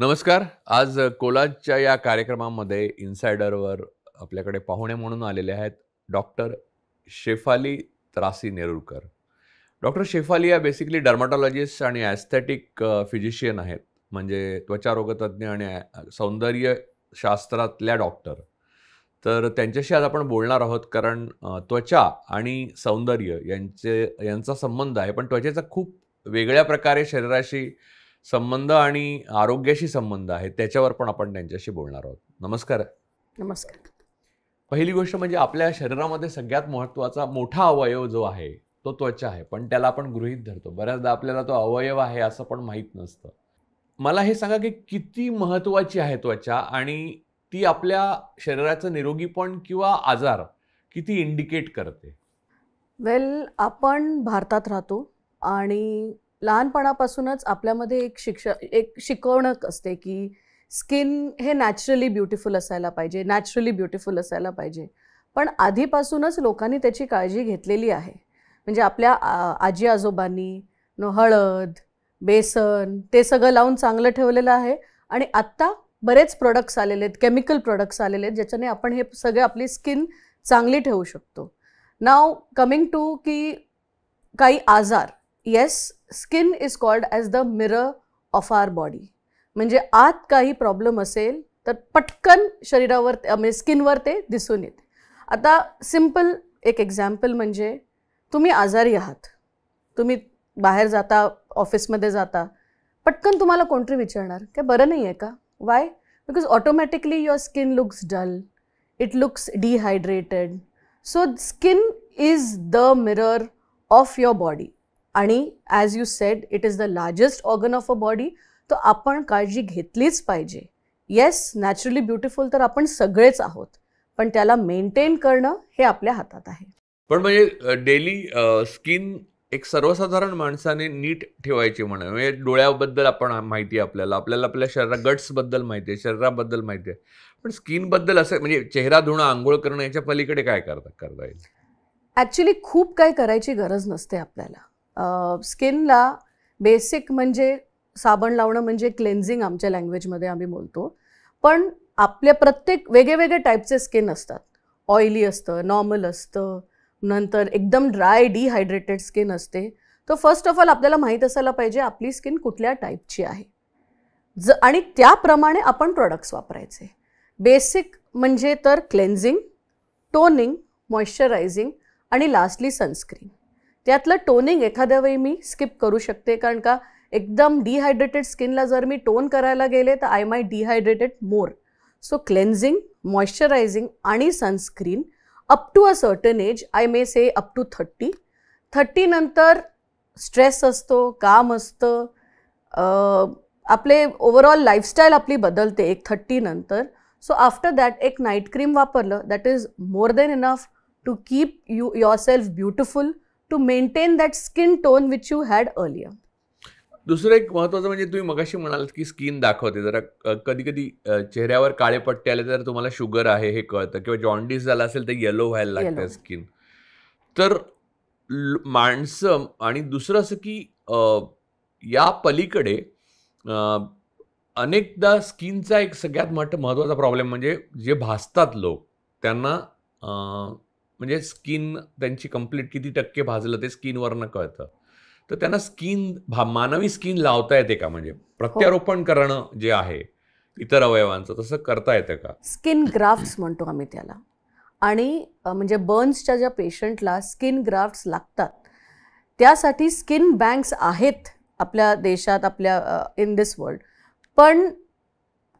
नमस्कार आज कोलाजच्या या कार्यक्रमामध्ये इन्सायडरवर आपल्याकडे पाहुणे म्हणून आलेले आहेत डॉक्टर शेफाली त्रासी नेरुरकर डॉक्टर शेफाली या बेसिकली डर्माटॉलॉजिस्ट आणि ॲस्थेटिक फिजिशियन आहेत म्हणजे त्वचारोगतज्ञ आणि सौंदर्य शास्त्रातल्या डॉक्टर तर त्यांच्याशी आज आपण बोलणार आहोत कारण त्वचा आणि सौंदर्य यांचे यांचा संबंध आहे पण त्वचेचा खूप वेगळ्या प्रकारे शरीराशी संबंध आणि आरोग्याशी संबंध आहे त्याच्यावर पण आपण त्यांच्याशी बोलणार आहोत नमस्कार नमस्कार पहिली गोष्ट म्हणजे आपल्या शरीरामध्ये सगळ्यात महत्त्वाचा मोठा अवयव जो आहे तो त्वचा आहे पण त्याला आपण गृहीत धरतो बऱ्याचदा आपल्याला तो अवयव आहे असं पण माहीत नसतं मला हे सांगा की किती महत्त्वाची आहे त्वचा आणि ती आपल्या शरीराचं निरोगीपण किंवा आजार किती इंडिकेट करते वेल well, आपण भारतात राहतो आणि लहानपणापासूनच आपल्यामध्ये एक शिक्ष एक शिकवणक असते की स्किन हे नॅचरली ब्युटिफुल असायला पाहिजे नॅचरली ब्युटिफुल असायला पाहिजे पण आधीपासूनच लोकांनी त्याची काळजी घेतलेली आहे म्हणजे आपल्या आजी आजोबांनी न हळद बेसन ते सगळं लावून चांगलं ठेवलेलं आहे आणि आत्ता बरेच प्रोडक्ट्स आलेले आहेत केमिकल प्रोडक्ट्स आलेले आहेत ज्याच्याने आपण हे सगळे आपली स्किन चांगली ठेवू शकतो नाव कमिंग टू की काही आजार yes skin is called as the mirror of our body म्हणजे आत काही प्रॉब्लेम असेल तर पटकन शरीरावर म्हणजे स्किनवर ते दिसून येते आता सिम्पल एक एक्झाम्पल म्हणजे तुम्ही आजारी आहात तुम्ही बाहेर जाता ऑफिसमध्ये जाता पटकन तुम्हाला कोणतरी विचारणार काय बरं नाही आहे का why because automatically your skin looks dull it looks dehydrated so skin is the mirror of your body आणि as you said it is the largest organ of a body तर आपण काळजी घेतलीच पाहिजे येस नॅचरली ब्युटिफुल तर आपण सगळेच आहोत पण त्याला मेंटेन करणं हे आपल्या हातात आहे पण म्हणजे डेली स्किन एक सर्वसाधारण माणसाने नीट ठेवायची म्हणा म्हणजे डोळ्याबद्दल आपण माहिती आहे आपल्याला आपल्याला आपल्या शरीरा बद्दल माहिती आहे शरीराबद्दल माहिती आहे पण स्किनबद्दल असं म्हणजे चेहरा धुणं आंघोळ करणं याच्या पलीकडे काय करता करता येईल ॲक्च्युली खूप काय करायची गरज नसते आपल्याला स्किनला बेसिक म्हणजे साबण लावणं म्हणजे क्लेन्झिंग आमच्या लँग्वेजमध्ये आम्ही बोलतो पण आपल्या प्रत्येक वेगळेवेगळे टाईपचे स्किन असतात ऑइली असतं नॉर्मल असतं नंतर एकदम ड्राय डिहायड्रेटेड स्किन असते तर फर्स्ट ऑफ ऑल आपल्याला माहीत असायला पाहिजे आपली स्किन कुठल्या टाईपची आहे ज आणि त्याप्रमाणे आपण प्रॉडक्ट्स वापरायचे बेसिक म्हणजे तर क्लेन्झिंग टोनिंग मॉइश्चरायझिंग आणि लास्टली सनस्क्रीन त्यातलं टोनिंग एखाद्या वेळी मी स्किप करू शकते कारण का एकदम डिहायड्रेटेड स्किनला जर मी टोन करायला गेले तर I my dehydrated more so cleansing moisturising आणि sunscreen up to a certain age I may say up to thirty थर्टीनंतर स्ट्रेस असतो काम असतं आपले ओव्हरऑल लाईफस्टाईल आपली बदलते एक थर्टीनंतर सो आफ्टर दॅट एक नाईट क्रीम वापरलं that is more than enough to keep you yourself beautiful to maintain that skin tone which you had earlier दुसरं एक महत्वाचं म्हणजे तुम्ही मगाशी म्हणाल की स्किन दाखवते जरा कधी कधी चेहऱ्यावर काळे पट्टे आले तर तुम्हाला शुगर आहे हे कळतं किंवा जॉन्डिस झाला असेल तर येलो व्हायला लागतं स्किन तर माणसं आणि दुसरं असं की या पलीकडे अनेकदा स्किनचा एक सगळ्यात मोठं महत्वाचा प्रॉब्लेम म्हणजे जे भासतात लोक त्यांना म्हणजे स्किन त्यांची कंप्लीट किती टक्के भाजलं ते स्किनवरनं कळतं तर त्यांना स्किन भा मानवी स्किन लावता येते का म्हणजे प्रत्यारोपण हो. करणं जे आहे इतर अवयवांचं तसं करता येतं का स्किन ग्राफ्ट म्हणतो आम्ही त्याला आणि म्हणजे बर्न्सच्या ज्या पेशंटला स्किन ग्राफ्ट्स लागतात त्यासाठी स्किन बँक्स आहेत आपल्या देशात आपल्या इन दिस वर्ल्ड पण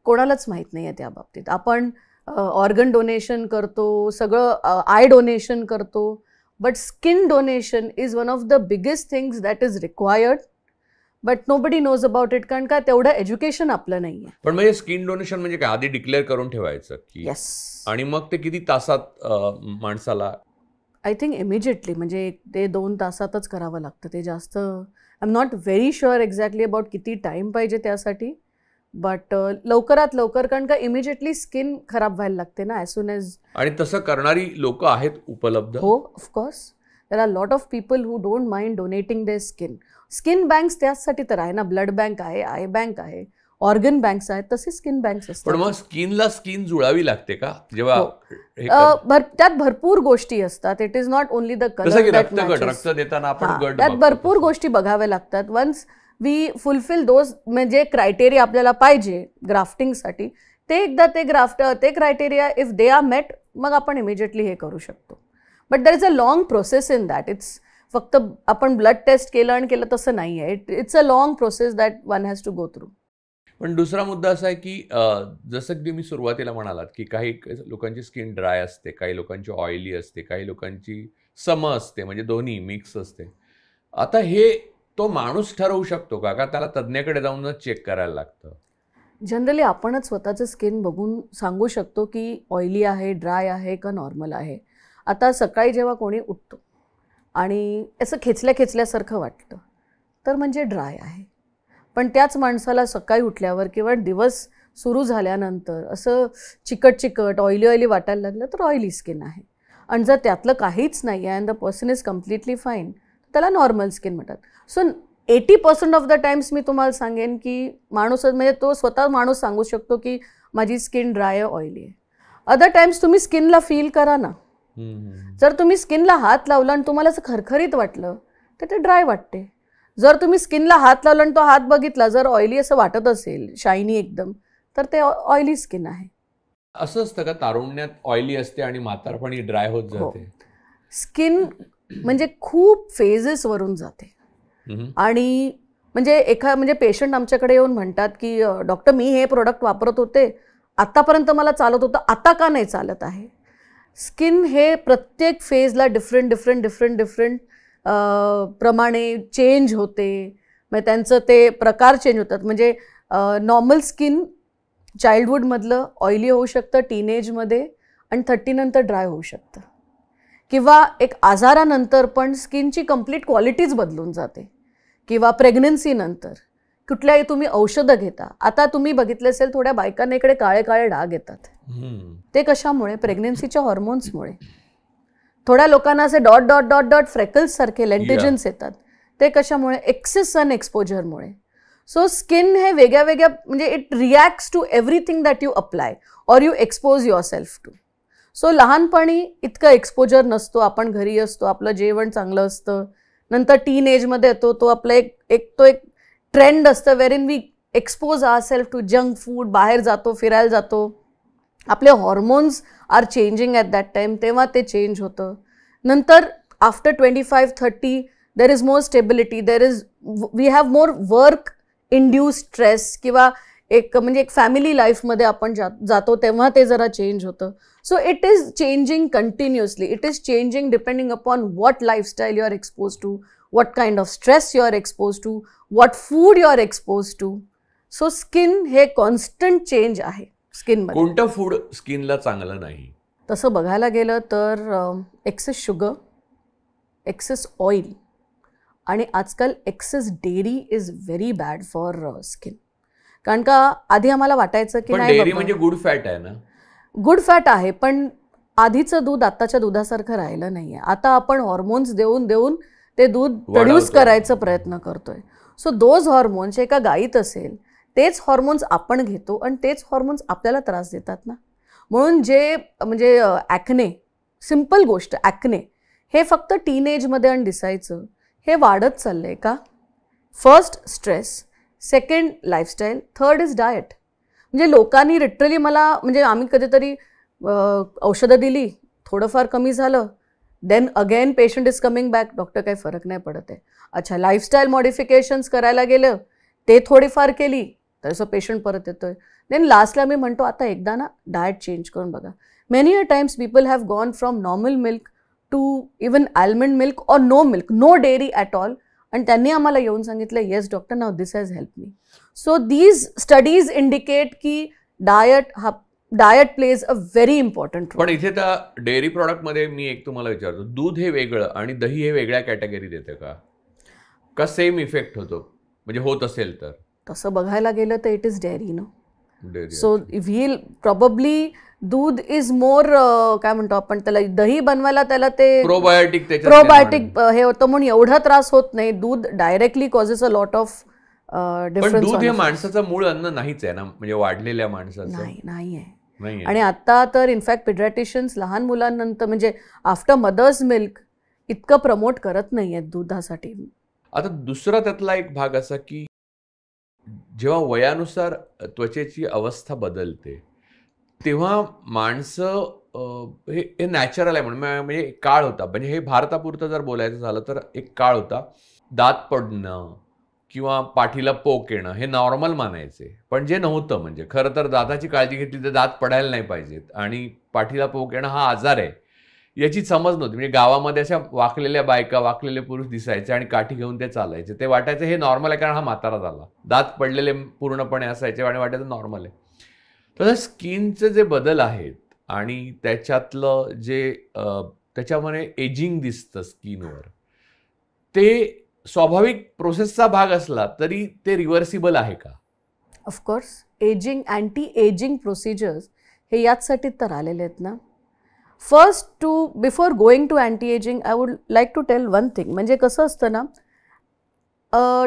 कोणालाच माहीत नाही आहे त्या बाबतीत आपण ऑर्गन डोनेशन करतो सगळं आय डोनेशन करतो but skin donation is one of the biggest things that is required but nobody knows about it कारण का तेवढं एज्युकेशन आपलं नाही आहे पण म्हणजे स्किन डोनेशन म्हणजे काय आधी डिक्लेअर करून ठेवायचं की येस आणि मग ते किती तासात माणसाला आय थिंक इमिजिएटली म्हणजे एक ते दोन तासातच करावं लागतं ते जास्त I am not very sure exactly about किती टाईम पाहिजे त्यासाठी बट uh, लवकरात लवकर कारण का इमिजिएटली स्किन खराब व्हायला लागते ना ॲज सुन एज आणि तसं करणारी लोक आहेत उपलब्ध हो of course there are lot of people who don't mind donating their skin skin banks त्याचसाठी तर आहे ना ब्लड बँक आहे आय बँक आहे ऑर्गन बँक आहेत तसे स्किन बँक्स असतात पण मग स्किनला स्किन जुळावी लागते का जेव्हा हो. त्यात भरपूर गोष्टी असतात it is not only the colour रक्त देताना आपण त्यात भरपूर गोष्टी बघाव्या लागतात वन्स वी फुलफिल दोज म्हणजे क्रायटेरिया आपल्याला पाहिजे ग्राफ्टिंगसाठी ते एकदा ते ग्राफ्ट ते criteria if they are met मग आपण इमिजिएटली हे करू शकतो but there is a long process in that it's फक्त आपण ब्लड टेस्ट केलं आणि केलं तसं नाही आहे it it's a long process that one has to go through पण दुसरा मुद्दा असा आहे की जसं की मी सुरुवातीला म्हणालात की काही लोकांची स्किन ड्राय असते काही लोकांची ऑइली असते काही लोकांची सम असते म्हणजे दोन्ही मिक्स असते आता हे तो माणूस ठरवू शकतो का का त्याला तज्ज्ञाकडे जाऊनच चेक करायला लागतं जनरली आपणच स्वतःचं स्किन बघून सांगू शकतो की ऑइली आहे ड्राय आहे का नॉर्मल आहे आता सकाळी जेव्हा कोणी उठतो आणि असं खेचल्या खेचल्यासारखं वाटतं तर म्हणजे ड्राय आहे पण त्याच माणसाला सकाळी उठल्यावर किंवा दिवस सुरू झाल्यानंतर असं चिकट चिकट ऑइली ऑइली वाटायला लागलं तर ऑइली स्किन आहे आणि जर त्यातलं काहीच नाही आहे and the person is completely fine त्याला नॉर्मल स्किन म्हणतात so eighty percent of the times मी तुम्हाला सांगेन की माणूस म्हणजे तो स्वतः माणूस सांगू शकतो की माझी स्किन ड्राय आहे ऑइली आहे अदर टाइम्स तुम्ही स्किनला फील करा ना जर तुम्ही स्किनला हात लावला आणि तुम्हाला असं खरखरीत वाटलं तर ते ड्राय वाटते जर तुम्ही स्किनला हात लावला आणि तो हात बघितला जर ऑइली असं वाटत असेल शायनी एकदम तर ते ऑइली स्किन आहे असं असतं का तारुण्यात ऑइली असते आणि म्हातारपणी ड्राय होत हो. जाते स्किन म्हणजे खूप फेजेसवरून जाते आणि म्हणजे एका म्हणजे पेशंट आमच्याकडे येऊन म्हणतात की डॉक्टर मी हे प्रोडक्ट वापरत होते आतापर्यंत मला चालत होतं आता का नाही चालत आहे स्किन हे प्रत्येक फेजला डिफरंट डिफरंट डिफरंट डिफरंट प्रमाणे चेंज होते मग त्यांचं ते प्रकार चेंज होतात म्हणजे नॉर्मल स्किन चाइल्डहूडमधलं ऑइली होऊ शकतं टीनेजमध्ये आणि थर्टीनंतर ड्राय होऊ शकतं किंवा एक आजारानंतर पण स्किनची कम्प्लीट क्वालिटीज बदलून जाते किंवा प्रेग्नन्सीनंतर कुठल्याही तुम्ही औषधं घेता आता तुम्ही बघितले असेल थोड्या बायकांना इकडे काळे काळे डाग येतात ते कशामुळे प्रेग्नेन्सीच्या हॉर्मोन्समुळे थोड्या लोकांना असे dot dot dot dot freckles सारखे लेंटिजन्स येतात ते कशामुळे एक्सेस सन एक्सपोजरमुळे सो स्किन हे वेगळ्या वेगळ्या म्हणजे it reacts to everything that you apply or you expose yourself to so लहानपणी इतकं एक्सपोजर नसतो आपण घरी असतो आपलं जेवण चांगलं असतं नंतर टीन एजमध्ये येतो तो आपला एक एक तो एक ट्रेंड असतं where in we expose ourself to junk food बाहेर जातो फिरायला जातो आपले hormones are changing at that time तेव्हा ते चेंज होतं नंतर after twenty five thirty there is more stability there is we have more work induce stress किंवा एक म्हणजे एक फॅमिली लाईफमध्ये आपण जा जातो तेव्हा ते जरा चेंज होतं so it is changing continuously it is changing depending upon what lifestyle you are expose to what kind of stress you are expose to what food you are expose to so skin हे constant change आहे skin कोणतं food स्किनला चांगला नाही तसं बघायला गेलं तर एक्सेस शुगर एक्सेस ऑइल आणि आजकाल excess dairy is very bad for skin कारण का आधी आम्हाला वाटायचं की म्हणजे गुड फॅट आहे ना गुड फॅट आहे पण आधीचं दूध आत्ताच्या दुधासारखं राहिलं नाही आहे आता आपण हॉर्मोन्स देऊन देऊन ते दूध प्रोड्यूस करायचा प्रयत्न करतोय सो दोज हॉर्मोन्स एका गाईत असेल तेच हॉर्मोन्स आपण घेतो आणि तेच हॉर्मोन्स आपल्याला त्रास देतात ना म्हणून जे म्हणजे ॲक्ने सिम्पल गोष्ट ॲक्ने हे फक्त टीनेजमध्ये आणि दिसायचं हे वाढत चाललं आहे का first stress second lifestyle third is diet म्हणजे लोकांनी लिटरली मला म्हणजे आम्ही कधीतरी औषधं दिली थोडंफार कमी झालं then again patient is coming back doctor काही फरक नाही पडत आहे अच्छा लाईफस्टाईल मॉडिफिकेशन्स करायला गेलं ते थोडीफार केली तर सो पेशंट परत येतो आहे देन लास्टला मी म्हणतो आता एकदा ना डाएट चेंज करून बघा many a times people have gone from normal milk to even almond milk or no milk no dairy at all आणि त्यांनी आम्हाला येऊन सांगितलं yes doctor now this has help me so these studies indicate की diet हा diet plays a very important पण इथे त्या डेअरी प्रॉडक्टमध्ये मी एक तुम्हाला विचारतो दूध हे वेगळं आणि दही हे वेगळ्या कॅटेगरीत येतं का का सेम इफेक्ट होतो म्हणजे होत असेल तर तसं बघायला गेलं तर it is dairy no so we'll probably दूध इज मोर uh, काय म्हणतो आपण त्याला दही बनवायला त्याला ते प्रोबायोटिक प्रोबायोटिक हे होतं म्हणून एवढा त्रास होत नाही दूध directly causes a lot of difference दूध हे माणसाचं मूळ अन्न नाहीच आहे ना म्हणजे वाढलेल्या माणसाचं नाही नाही आहे आणि आता तर इनफॅक्ट पिड्रॅटिशियन्स लहान मुलांनंतर म्हणजे आफ्टर मदर्स मिल्क इतकं प्रमोट करत नाही आहेत दुधासाठी आता दुसरा त्यातला एक भाग असा की जेव्हा वयानुसार त्वचेची अवस्था बदलते तेव्हा माणसं हे हे नॅचरल आहे म्हणून म्हणजे काळ होता म्हणजे हे भारतापुरतं जर बोलायचं झालं तर एक काळ होता दात पडणं किंवा पाठीला पोक येणं हे नॉर्मल मानायचे पण जे नव्हतं म्हणजे खरं तर दाताची काळजी घेतली तर दात पडायला नाही पाहिजेत आणि पाठीला पोक येणं हा आजार आहे याची समज नव्हती म्हणजे गावामध्ये अशा वाकलेल्या बायका वाकलेले पुरुष दिसायचे आणि काठी घेऊन ते चालायचे ते वाटायचं हे नॉर्मल आहे कारण हा म्हातारा झाला दात पडलेले पूर्णपणे असायचे आणि वाटायचं नॉर्मल आहे तर स्किनचे जे बदल आहेत आणि त्याच्यातलं जे त्याच्यामध्ये एजिंग दिसतं स्किनवर ते स्वाभाविक प्रोसेसचा भाग असला तरी ते रिव्हर्सिबल आहे का of course ageing anti ageing procedures हे याचसाठी तर आलेले आहेत ना first to before going to anti ageing I would like to tell one thing म्हणजे कसं असतं ना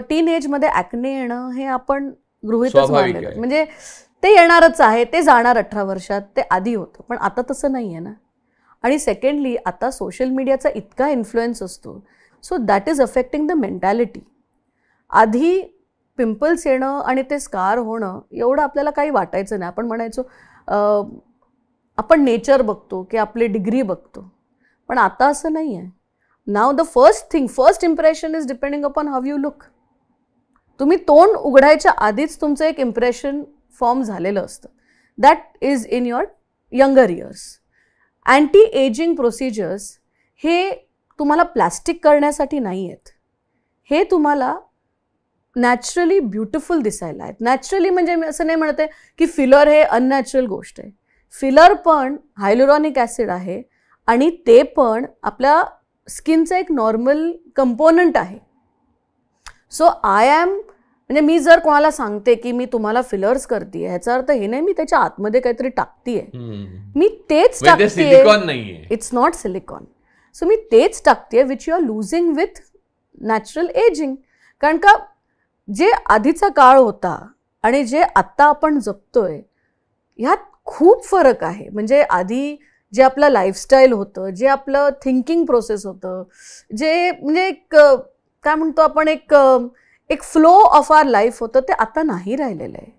टीन एजमध्ये ॲक्ने येणं हे आपण गृहितच मानले म्हणजे ते येणारच आहे ते जाणार अठरा वर्षात ते आधी होतं पण आता तसं नाही आहे ना आणि सेकंडली आता सोशल मीडियाचा इतका इन्फ्लुएन्स असतो so that is affecting the mentality आधी पिंपल्स येणं आणि ते स्कार होणं एवढं आपल्याला काही वाटायचं नाही आपण म्हणायचो आपण नेचर बघतो की आपली डिग्री बघतो पण आता असं नाही आहे now the first thing first impression is depending upon how you look तुम्ही तोंड उघडायच्या आधीच तुमचं एक इम्प्रेशन फॉर्म झालेलं असतं that is in your younger years anti ageing procedures हे तुम्हाला प्लॅस्टिक करण्यासाठी नाही आहेत हे तुम्हाला नॅचरली ब्युटिफुल दिसायला आहेत नॅचरली म्हणजे मी असं नाही म्हणते की फिलर हे अननॅचरल गोष्ट आहे फिलर पण हायलोरॉनिक ॲसिड आहे आणि ते पण आपल्या स्किनचं एक नॉर्मल कंपोनंट आहे सो आय ॲम म्हणजे मी जर कोणाला सांगते की मी तुम्हाला फिलर्स करते ह्याचा अर्थ हे नाही मी त्याच्या आतमध्ये काहीतरी टाकतीये मी तेच टाकते इट्स नॉट सिलिकॉन सो मी तेच टाकते which you are losing with natural ageing कारण का जे आधीचा काळ होता आणि जे आत्ता आपण जपतोय ह्यात खूप फरक आहे म्हणजे आधी जे आपलं लाईफस्टाईल होतं जे आपलं थिंकिंग प्रोसेस होतं जे म्हणजे एक काय म्हणतो आपण एक एक फ्लो ऑफ आर लाईफ होतं ते आता नाही राहिलेलं आहे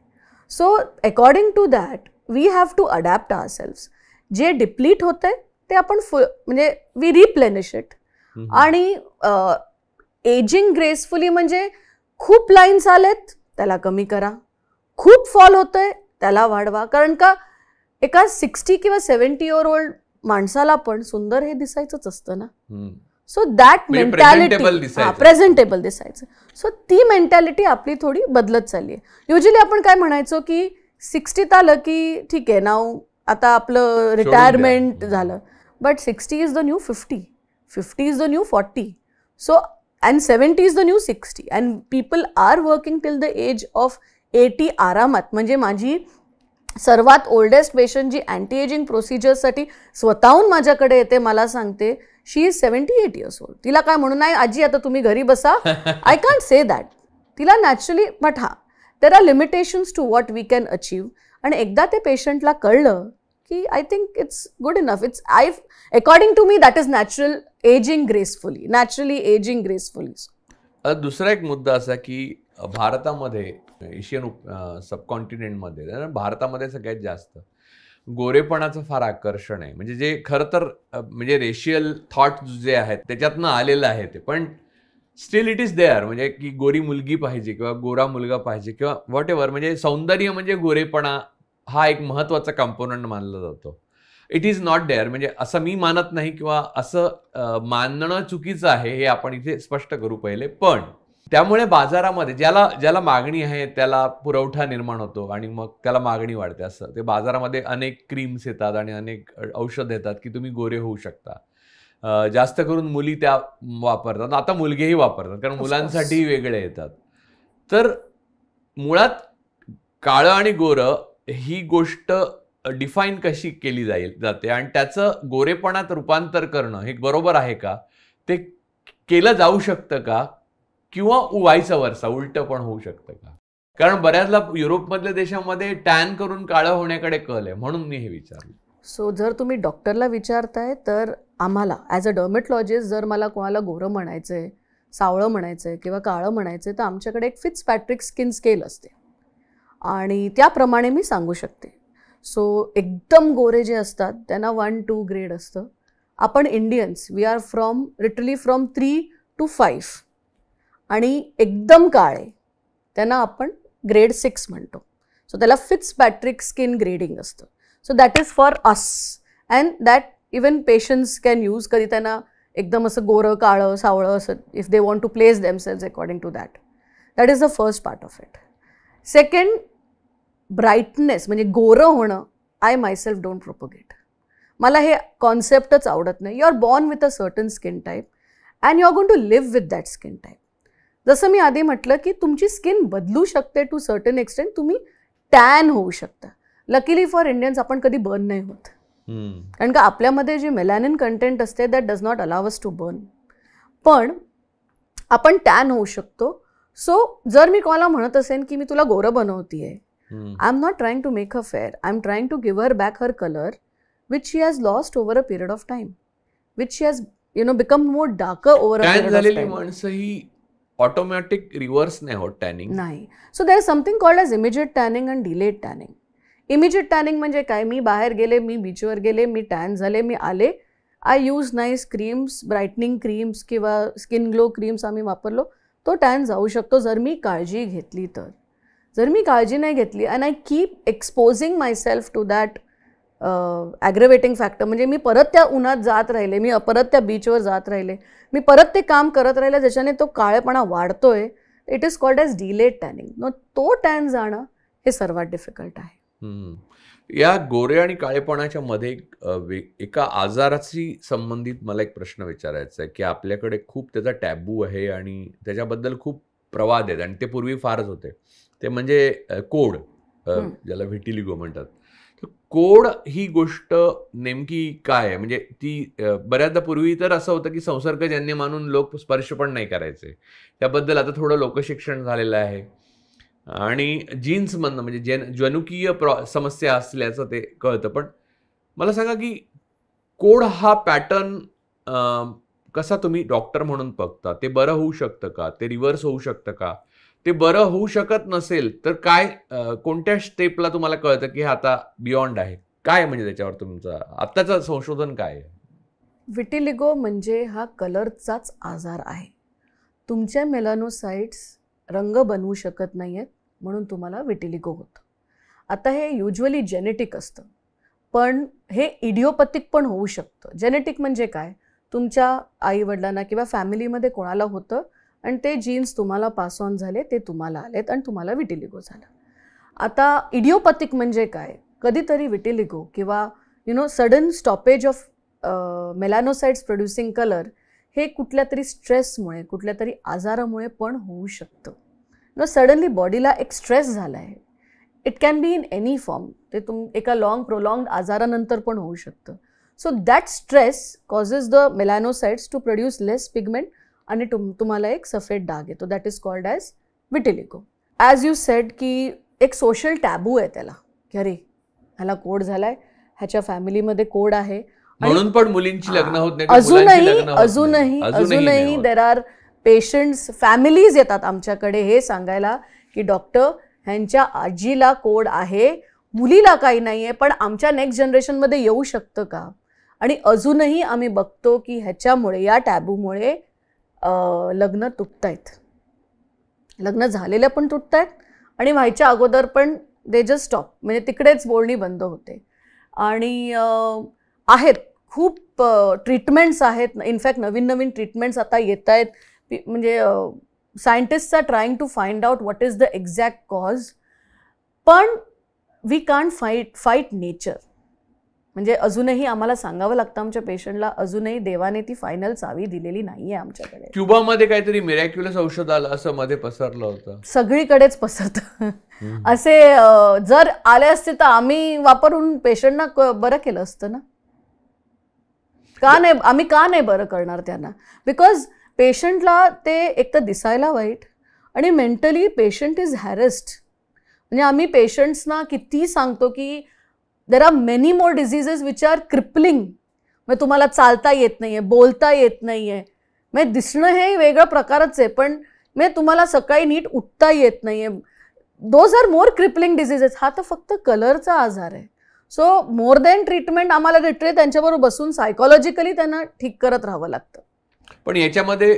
so according to that we have to adapt ourself जे डिप्लीट होतंय ते आपण फु म्हणजे वी रिप्लेनिश इट आणि एजिंग ग्रेसफुली म्हणजे खूप लाईन्स आलेत त्याला कमी करा खूप फॉल होतंय त्याला वाढवा कारण का एका सिक्स्टी किंवा सेव्हन्टी इयर ओल्ड माणसाला पण सुंदर हे दिसायचंच असतं ना सो दॅट मेंटॅलिटी प्रेझेंटेबल दिसायचं सो ती मेंटॅलिटी आपली थोडी बदलत चालली आहे युजली आपण काय म्हणायचो की सिक्स्टीत आलं की ठीक आहे नाव आता आपलं रिटायरमेंट झालं but sixty is the new fifty fifty is the new forty so and seventy is the new sixty and people are working till the age of eighty आरामात म्हणजे माझी सर्वात ओल्डेस्ट पेशंट जी अँटी एजिंग प्रोसिजरसाठी स्वतःहून माझ्याकडे येते मला सांगते she is seventy eight years old तिला काय म्हणून नाही आजी आता तुम्ही घरी बसा आय कांट से दॅट तिला नॅचरली बट हा there are limitations to what we can achieve आणि एकदा ते पेशंटला कळलं की I think it's good enough it's I according to me that is natural ageing gracefully naturally ageing gracefully दुसरा एक मुद्दा असा की भारतामध्ये एशियन उप सबकॉन्टिनेंटमध्ये भारतामध्ये सगळ्यात जास्त गोरेपणाचं फार आकर्षण आहे म्हणजे जे खरं तर म्हणजे रेशियल थॉट जे आहेत त्याच्यातनं आलेलं आहे ते पण स्टील इट इज देअर म्हणजे की गोरी मुलगी पाहिजे किंवा गोरा मुलगा पाहिजे किंवा व्हॉट एव्हर म्हणजे सौंदर्य म्हणजे गोरेपणा हा एक महत्त्वाचा कंपोनंट मानला जातो इट इज नॉट डेअर म्हणजे असं मी मानत नाही किंवा असं मानणं चुकीचं आहे हे आपण इथे स्पष्ट करू पहिले पण त्यामुळे बाजारामध्ये ज्याला ज्याला मागणी आहे त्याला पुरवठा निर्माण होतो आणि मग त्याला मागणी वाढते असं ते बाजारामध्ये अनेक क्रीम्स येतात आणि अनेक औषध येतात की तुम्ही गोरे होऊ शकता जास्त करून मुली त्या वापरतात आता मुलगेही वापरतात कारण मुलांसाठी वेगळे येतात तर मुळात काळं आणि गोरं ही गोष्ट डिफाईन कशी केली जाईल जाते आणि त्याचं गोरेपणात रूपांतर करणं हे बरोबर आहे का ते केलं जाऊ शकतं का किंवा उवायचा वरसा उलट पण होऊ शकतं का कारण बऱ्याचदा युरोपमधल्या देशामध्ये टॅन करून काळं होण्याकडे कल आहे म्हणून मी हे विचारलं सो जर तुम्ही डॉक्टरला विचारताय तर आम्हाला ॲज अ डर्मेटोलॉजिस्ट जर मला कोणाला गोरं म्हणायचं आहे सावळं म्हणायचं आहे किंवा काळं म्हणायचं आहे तर आमच्याकडे एक फिट्स पॅट्रिक स्किन स्केल असते आणि त्याप्रमाणे मी सांगू शकते सो एकदम गोरे जे असतात त्यांना वन टू ग्रेड असतं आपण Indians we are from literally from three to five आणि एकदम काळे त्यांना आपण ग्रेड सिक्स म्हणतो सो त्याला फिट्स बॅट्रिक स्किन ग्रेडिंग असतं so that is for us and that even patients can use कधी त्यांना एकदम असं गोरं काळं सावळं असं if they want to place cells according to that that is the first part of it second brightness म्हणजे गोरं होणं आय मायसेल्फ डोंट प्रोपोगेट मला हे कॉन्सेप्टच आवडत नाही you are born with a certain skin type and you are gone to live with that skin type जसं मी आधी म्हटलं की तुमची स्किन बदलू शकते टू सर्टन एक्सटेंट तुम्ही टॅन होऊ शकता लकीली फॉर इंडियन्स आपण कधी बर्न नाही होत कारण का आपल्यामध्ये जे मेलॅनिन कंटेंट असते that does not us to burn पण आपण टॅन होऊ शकतो सो जर मी कोणाला म्हणत असेन की मी तुला गोरं बनवतीये I am not trying to make a fair I am trying to give her back her colour which she has lost over a period of time which she has you know become more darker over automatic हो reverse नाही होत tanning नाही so there something called as immediate tanning and delayed tanning immediate tanning म्हणजे काय मी बाहेर गेले मी बीचवर गेले मी टॅन झाले मी आले I use nice creams brightening creams किंवा स्किन ग्लो क्रीम्स आम्ही वापरलो तो टॅन जाऊ शकतो जर मी काळजी घेतली तर जर मी काळजी नाही घेतली and I keep exposing myself to that aggravating factor म्हणजे मी परत त्या उन्हात जात राहिले मी परत त्या बीचवर जात राहिले मी परत ते काम करत राहिले ज्याच्याने तो काळेपणा वाढतोय it is called as delayed tanning मग तो टॅन जाणं हे सर्वात डिफिकल्ट आहे या गोरे आणि काळेपणाच्या मध्ये एका आजाराशी संबंधित मला एक प्रश्न विचारायचा आहे की आपल्याकडे खूप त्याचा टॅबू आहे आणि त्याच्याबद्दल खूप प्रवाद आहेत आणि ते पूर्वी फारच होते ते म्हणजे कोड ज्याला व्हिटिलिगो म्हणतात कोड ही गोष्ट नेमकी काय आहे म्हणजे ती बऱ्याचदा पूर्वी तर असं होतं की संसर्गजन्य मानून लोक स्पर्श पण नाही करायचे त्याबद्दल आता थोडं लोकशिक्षण झालेलं आहे आणि जीन्स म्हणणं म्हणजे जन जनुकीय प्रॉ समस्या असल्याचं ते कळतं पण मला सांगा की कोड हा पॅटर्न कसा तुम्ही डॉक्टर म्हणून बघता ते बरं होऊ शकतं का ते रिव्हर्स होऊ शकतं का ते बरं होऊ शकत नसेल तर काय कोणत्या स्टेपला तुम्हाला कळतं की हे आता बियॉन्ड आहे काय म्हणजे त्याच्यावर तुमचं आत्ताचं संशोधन काय आहे विटिलिगो म्हणजे हा कलरचाच आजार आहे तुमच्या मेलानोसाइट्स रंग बनवू शकत नाही आहेत म्हणून तुम्हाला विटिलिगो होतं आता हे युजली जेनेटिक असतं पण हे इडिओपथिक पण होऊ शकतं जेनेटिक म्हणजे काय तुमच्या आईवडिलांना किंवा फॅमिलीमध्ये कोणाला होतं आणि ते जीन्स तुम्हाला पास ऑन झाले ते तुम्हाला आलेत आणि तुम्हाला विटिलिगो झालं आता इडिओपॅथिक म्हणजे काय कधीतरी विटिलिगो किंवा you know sudden stoppage of melanocytes producing colour हे कुठल्या तरी स्ट्रेसमुळे कुठल्या तरी आजारामुळे पण होऊ शकतं नो सडनली बॉडीला एक स्ट्रेस झाला आहे it can be in any form ते तुम एका लॉंग प्रोलॉंग आजारानंतर पण होऊ शकतं so that stress causes the melanocytes to produce less pigment आणि तुम तुम्हाला एक सफेद डाग येतो that is called as vitiligo as you said की एक सोशल टॅबू आहे त्याला की अरे ह्याला कोड झालाय ह्याच्या फॅमिलीमध्ये कोड आहे म्हणून पण मुलींची लग्न होत नाही अजूनही अजूनही अजूनही देर आर पेशंट्स फॅमिलीज येतात आमच्याकडे हे सांगायला की डॉक्टर ह्यांच्या आजीला कोड आहे मुलीला काही नाही आहे पण आमच्या नेक्स्ट जनरेशनमध्ये येऊ शकतं का आणि अजूनही आम्ही बघतो की ह्याच्यामुळे या टॅबूमुळे लग्न तुटत आहेत लग्न झालेल्या पण तुटत आहेत आणि व्हायच्या अगोदर पण दे जस्ट स्टॉप म्हणजे तिकडेच बोलणी बंद होते आणि आहेत खूप ट्रीटमेंट्स आहेत इनफॅक्ट नवीन नवीन ट्रीटमेंट्स आता येत आहेत म्हणजे scientist are trying to find out what is the exact cause पण we can fight fight nature म्हणजे अजूनही आम्हाला सांगावं लागतं आमच्या पेशंटला अजूनही देवाने ती फायनल चावी दिलेली नाहीये आमच्याकडे क्युबामध्ये काहीतरी मिरॅक्युलस औषध आलं असं मध्ये पसरलं होतं सगळीकडेच पसरतं असे जर आले असते तर आम्ही वापरून पेशंटना बरं केलं असतं ना का नाही आम्ही का नाही बरं करणार त्यांना बिकॉज पेशंटला ते एक तर दिसायला वाईट आणि मेंटली पेशंट इज हॅरेस्ट म्हणजे आम्ही पेशंट्सना किती सांगतो की there are many more diseases which are crippling मग तुम्हाला चालता येत नाही आहे बोलता येत नाही आहे मग दिसणं हे वेगळं प्रकारच आहे पण मग तुम्हाला सकाळी नीट उठता येत नाही आहे those are more crippling diseases हा तर फक्त कलरचा आजार आहे सो मोर दॅन ट्रीटमेंट आम्हाला लिटरली त्यांच्याबरोबर बसून सायकोलॉजिकली त्यांना ठीक करत राहावं लागतं पण याच्यामध्ये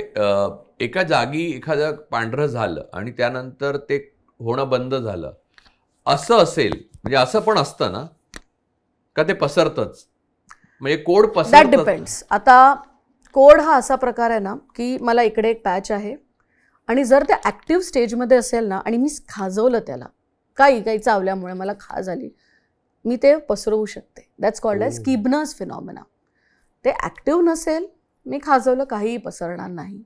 एका जागी एखादं पांढरं झालं आणि त्यानंतर ते होणं बंद झालं असं असेल म्हणजे असं पण असतं ना का ते पसरतच म्हणजे कोड दॅट डिपेंड्स आता कोड हा असा प्रकार आहे ना की मला इकडे एक पॅच आहे आणि जर ते ऍक्टिव्ह स्टेजमध्ये असेल ना आणि मी खाजवलं त्याला काही काही चावल्यामुळे मला खाज आली मी ते पसरवू शकते that's called as Koebner's phenomena ते ऍक्टिव्ह नसेल मी खाजवलं काहीही पसरणार नाही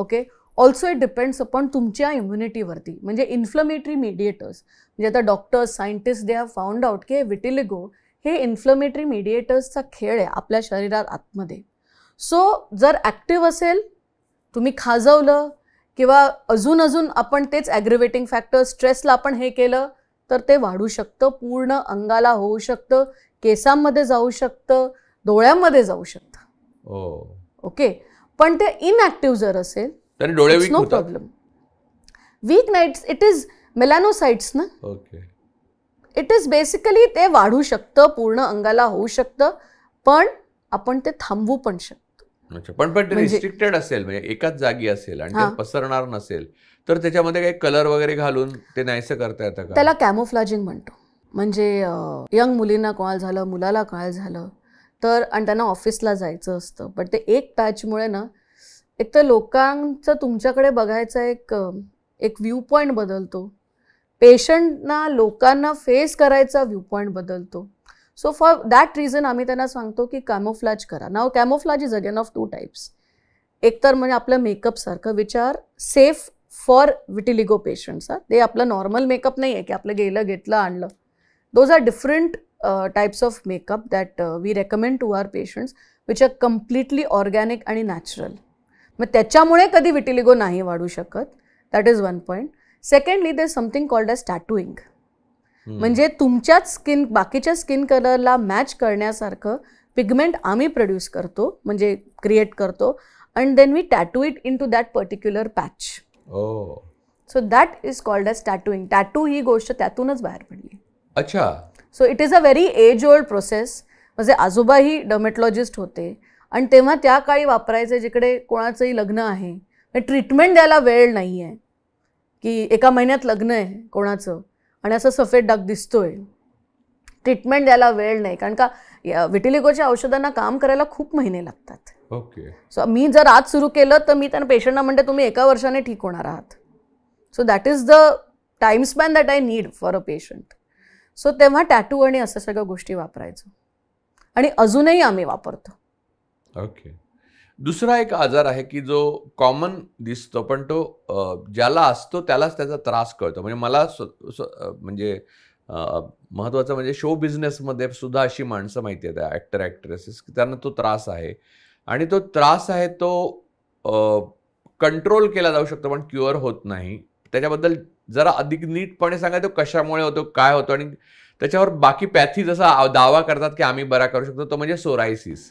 okay also it depends upon तुमच्या इम्युनिटीवरती म्हणजे इन्फ्लमेटरी मिडिएटर्स म्हणजे आता doctors scientist they have found out की विटिलिगो हे इन्फ्लमेटरी मिडिएटर्सचा खेळ आहे आपल्या शरीरात आतमध्ये सो जर ॲक्टिव्ह असेल तुम्ही खाजवलं किंवा अजून अजून आपण तेच ॲग्रिवेटिंग फॅक्टर स्ट्रेसला आपण हे केलं तर ते वाढू शकतं पूर्ण अंगाला होऊ शकतं केसांमध्ये जाऊ शकतं डोळ्यांमध्ये जाऊ शकतं ओके हो. पण ते इनॲक्टिव्ह जर असेल तर डोळे no problem weak nights it is melanocytes ना ओके इट इज बेसिकली ते वाढू शकतं पूर्ण अंगाला होऊ शकतं पण आपण ते थांबवू पण शकतो पण पण रिस्ट्रिक्टेड म्हणजे असेल म्हणजे एकाच जागी असेल आणि पसरणार नसेल तर त्याच्यामध्ये काही कलर वगैरे घालून ते नाहीसं करता येतं का त्याला कॅमोफ्लॉजिंग म्हणतो म्हणजे यंग मुलींना कॉल झालं मुलाला कॉल झालं तर आणि त्यांना ऑफिसला जायचं असतं पण ते एक पॅचमुळे ना एक तर लोकांचं तुमच्याकडे बघायचा एक एक व्ह्यू पॉईंट बदलतो पेशंटना लोकांना फेस करायचा व्ह्यू पॉईंट बदलतो सो फॉर दॅट रिझन आम्ही त्यांना सांगतो की कॅमोफ्लाज करा नाव camouflage is again of two types एकतर म्हणजे आपलं मेकअपसारखं विचार सेफ फॉर विटिलिगो पेशंट्स हा ते आपलं नॉर्मल मेकअप नाही आहे की आपलं गेलं घेतलं आणलं those are different types of makeup that we recommend to our patients which are completely organic आणि नॅचरल मग त्याच्यामुळे कधी विटिलिगो नाही वाढू शकत that is one point secondly there something called a tattooing म्हणजे तुमच्याच स्किन बाकीच्या स्किन कलरला मॅच करण्यासारखं पिगमेंट आम्ही प्रोड्यूस करतो म्हणजे क्रिएट करतो and then we tattoo it into that particular patch so that is called as स्टॅटुईंग tattoo ही गोष्ट त्यातूनच बाहेर पडली अच्छा so it is a very age old process म्हणजे आजोबाही डर्मेटोलॉजिस्ट होते आणि तेव्हा त्या काळी वापरायचे जिकडे कोणाचंही लग्न आहे ट्रीटमेंट द्यायला वेळ नाही आहे की एका महिन्यात लग्न आहे कोणाचं आणि असं सफेद डाग दिसतोय ट्रीटमेंट द्यायला वेळ नाही कारण का विटिलिगोच्या औषधांना काम करायला खूप महिने लागतात ओके सो मी जर आज सुरू केलं तर मी त्यांना पेशंटना म्हणते तुम्ही एका वर्षाने ठीक होणार आहात so that is the time span that I need for a patient so तेव्हा टॅटू आणि असं सगळ्या गोष्टी वापरायचो आणि अजूनही आम्ही वापरतो ओके दुसरा एक आजार आहे की जो कॉमन दिसतो पण तो ज्याला असतो त्यालाच त्याचा त्रास कळतो म्हणजे मला म्हणजे महत्त्वाचं म्हणजे शो बिझनेसमध्ये सुद्धा अशी माणसं माहिती आहेत ॲक्टर ॲक्ट्रेसेस की त्यांना तो त्रास आहे आणि तो त्रास आहे तो कंट्रोल केला जाऊ शकतो पण क्युअर होत नाही त्याच्याबद्दल जरा अधिक नीटपणे सांगा तो कशामुळे होतो काय होतो आणि त्याच्यावर बाकी पॅथी जसा दावा करतात की आम्ही बरा करू शकतो तो म्हणजे सोरायसिस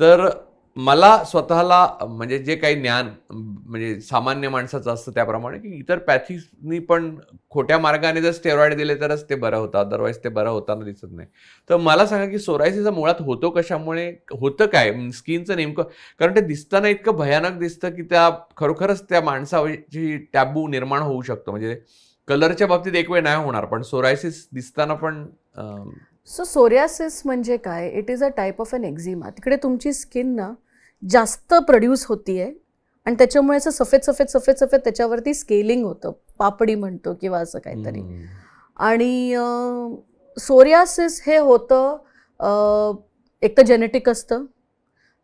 तर मला स्वतःला म्हणजे जे काही ज्ञान म्हणजे सामान्य माणसाचं असतं त्याप्रमाणे की इतर पॅथीनी पण खोट्या मार्गाने जर स्टेरॉइड दिले तरच ते बरं होतं अदरवाईज ते बरं होताना दिसत नाही तर मला सांगा की सोरायसीचा मुळात होतो कशामुळे होतं काय स्किनचं नेमकं कारण ते दिसताना इतकं भयानक दिसतं की त्या खरोखरच त्या माणसाची टॅबू निर्माण होऊ शकतो म्हणजे कलरच्या बाबतीत एक वेळ नाही होणार पण सोरायसिस दिसताना पण सो सोरियासिस म्हणजे काय it is a type of an eczema तिकडे तुमची स्किन ना जास्त प्रोड्यूस होती आहे आणि त्याच्यामुळे असं सफेद सफेद सफेद सफेद त्याच्यावरती स्केलिंग होतं पापडी म्हणतो किंवा असं काहीतरी आणि सोरियासिस हे होतं एक तर जेनेटिक असतं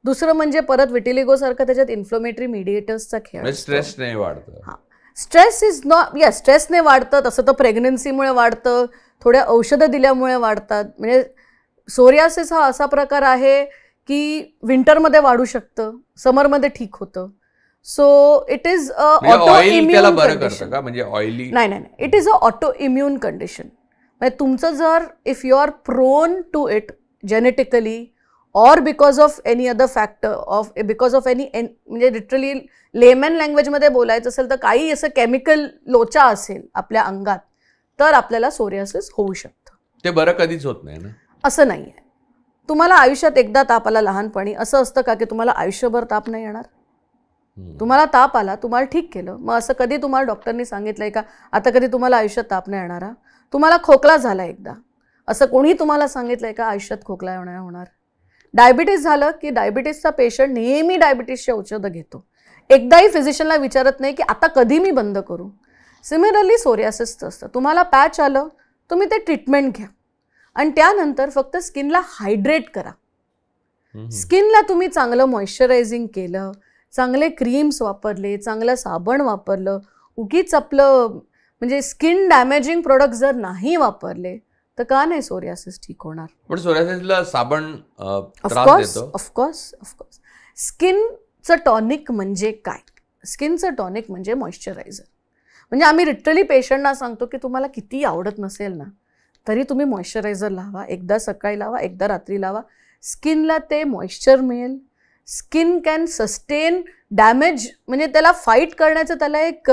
दुसरं म्हणजे परत सारखं त्याच्यात इन्फ्लोमेटरी मिडिएटर्सचा खेळ म्हणजे स्ट्रेस नाही वाढतं हां स्ट्रेस इज नॉट या स्ट्रेसने वाढतं तसं तर प्रेग्नन्सीमुळे वाढतं थोड्या औषधं दिल्यामुळे वाढतात म्हणजे सोरियासिस हा असा प्रकार आहे की विंटरमध्ये वाढू शकतं समरमध्ये ठीक होतं so it is a autoimmune का म्हणजे ऑइली नाही नाही it is a autoimmune condition म्हणजे तुमचं जर if you are prone to it genetically or because of any other factor of because of any म्हणजे लिटरली लेमन लँग्वेजमध्ये बोलायचं असेल तर काही असं केमिकल लोचा असेल आपल्या अंगात तर आपल्याला सोरियासिस होऊ शकतं ते बरं कधीच होत नाही ना असं नाही तुम्हाला आयुष्यात एकदा ताप आला लहानपणी असं असतं का की तुम्हाला आयुष्यभर ताप नाही येणार तुम्हाला ताप आला तुम्हाला ठीक केलं मग असं कधी तुम्हाला डॉक्टरनी सांगितलं आहे का आता कधी तुम्हाला आयुष्यात ताप नाही येणार तुम्हाला खोकला झाला एकदा असं कोणी तुम्हाला सांगितलं आहे का आयुष्यात खोकला येणार होणार डायबिटीस झालं की डायबिटीसचा पेशंट नेहमी डायबिटीसची औषधं घेतो एकदाही फिजिशियनला विचारत नाही की आता कधी मी बंद करू सिमिलरली सोरियासिसचं असतं तुम्हाला पॅच आलं तुम्ही ते ट्रीटमेंट घ्या आणि त्यानंतर फक्त स्किनला हायड्रेट करा स्किनला तुम्ही चांगलं मॉइश्चरायझिंग केलं चांगले क्रीम्स वापरले चांगलं साबण वापरलं उगीच आपलं म्हणजे स्किन डॅमेजिंग प्रोडक्ट जर नाही वापरले तर का नाही सोरियासिस ठीक होणार पण सोरियासिसला साबण ऑफकोर्स ऑफकोर्स ऑफकोर्स स्किनचं टॉनिक म्हणजे काय स्किनचं टॉनिक म्हणजे मॉइश्चरायझर म्हणजे आम्ही रिटली पेशंटना सांगतो की तुम्हाला किती आवडत नसेल ना तरी तुम्ही मॉइश्चरायझर लावा एकदा सकाळी लावा एकदा रात्री लावा स्किनला ते मॉइश्चर मिळेल स्किन कॅन सस्टेन डॅमेज म्हणजे त्याला फाईट करण्याचं त्याला एक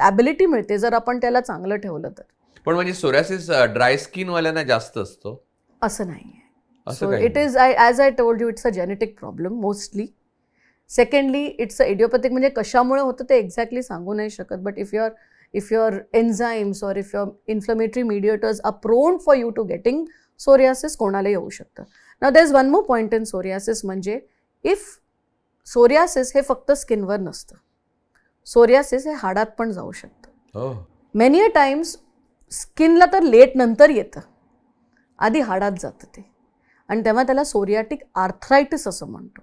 ॲबिलिटी मिळते जर आपण त्याला चांगलं ठेवलं तर पण म्हणजे सोरासिस ड्राय स्किनवाल्यांना जास्त असतो असं नाही so it is I as I told you it's a genetic problem mostly secondly it's a idiopathic म्हणजे कशामुळे होतं ते एक्झॅक्टली सांगू नाही शकत but if you are if your enzymes or if your inflammatory mediators are prone for you to getting psoriasis कोणाला येऊ शकतं ना there is one more point in psoriasis म्हणजे इफ सोरियासिस हे फक्त स्किनवर नसतं सोरियासिस हे हाडात पण जाऊ शकतं मेनी अ टाइम्स स्किनला तर लेट नंतर येतं आधी हाडात जातं ते आणि तेव्हा त्याला सोरियाटिक आर्थरायटिस असं म्हणतो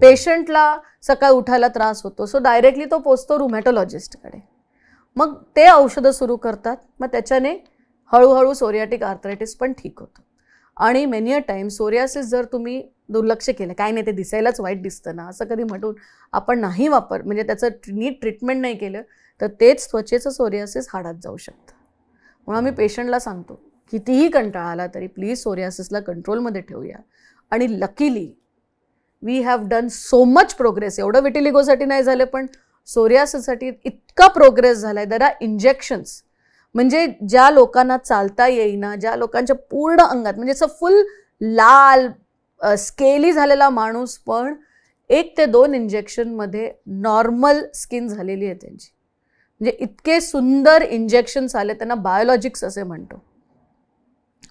पेशंटला हो. सकाळी उठायला त्रास होतो सो डायरेक्टली तो पोचतो रुमॅटोलॉजिस्टकडे मग ते औषधं सुरू करतात मग त्याच्याने हळूहळू सोरियाटिक आर्थरायटिस पण ठीक होतं आणि मेनी अ टाईम सोरियासिस जर तुम्ही दुर्लक्ष केलं काय नाही ते दिसायलाच वाईट दिसतं ना असं कधी म्हटून आपण नाही वापर म्हणजे त्याचं नीट ट्रीटमेंट नाही केलं तर तेच त्वचेचं सोरियासिस हाडात जाऊ शकतं म्हणून आम्ही पेशंटला सांगतो कितीही कंटाळा आला तरी प्लीज सोरियासिसला कंट्रोलमध्ये ठेवूया आणि luckily we have done so much progress एवढं विटिलिगोसाठी नाही झालं पण सोरियासिससाठी इतका प्रोग्रेस झाला आहे दर इंजेक्शन्स म्हणजे ज्या लोकांना चालता येईना ज्या लोकांच्या पूर्ण अंगात म्हणजे असं फुल लाल स्केली झालेला माणूस पण एक ते दोन इंजेक्शनमध्ये नॉर्मल स्किन झालेली आहे त्यांची म्हणजे इतके सुंदर इंजेक्शन्स आले त्यांना बायोलॉजिक्स असे म्हणतो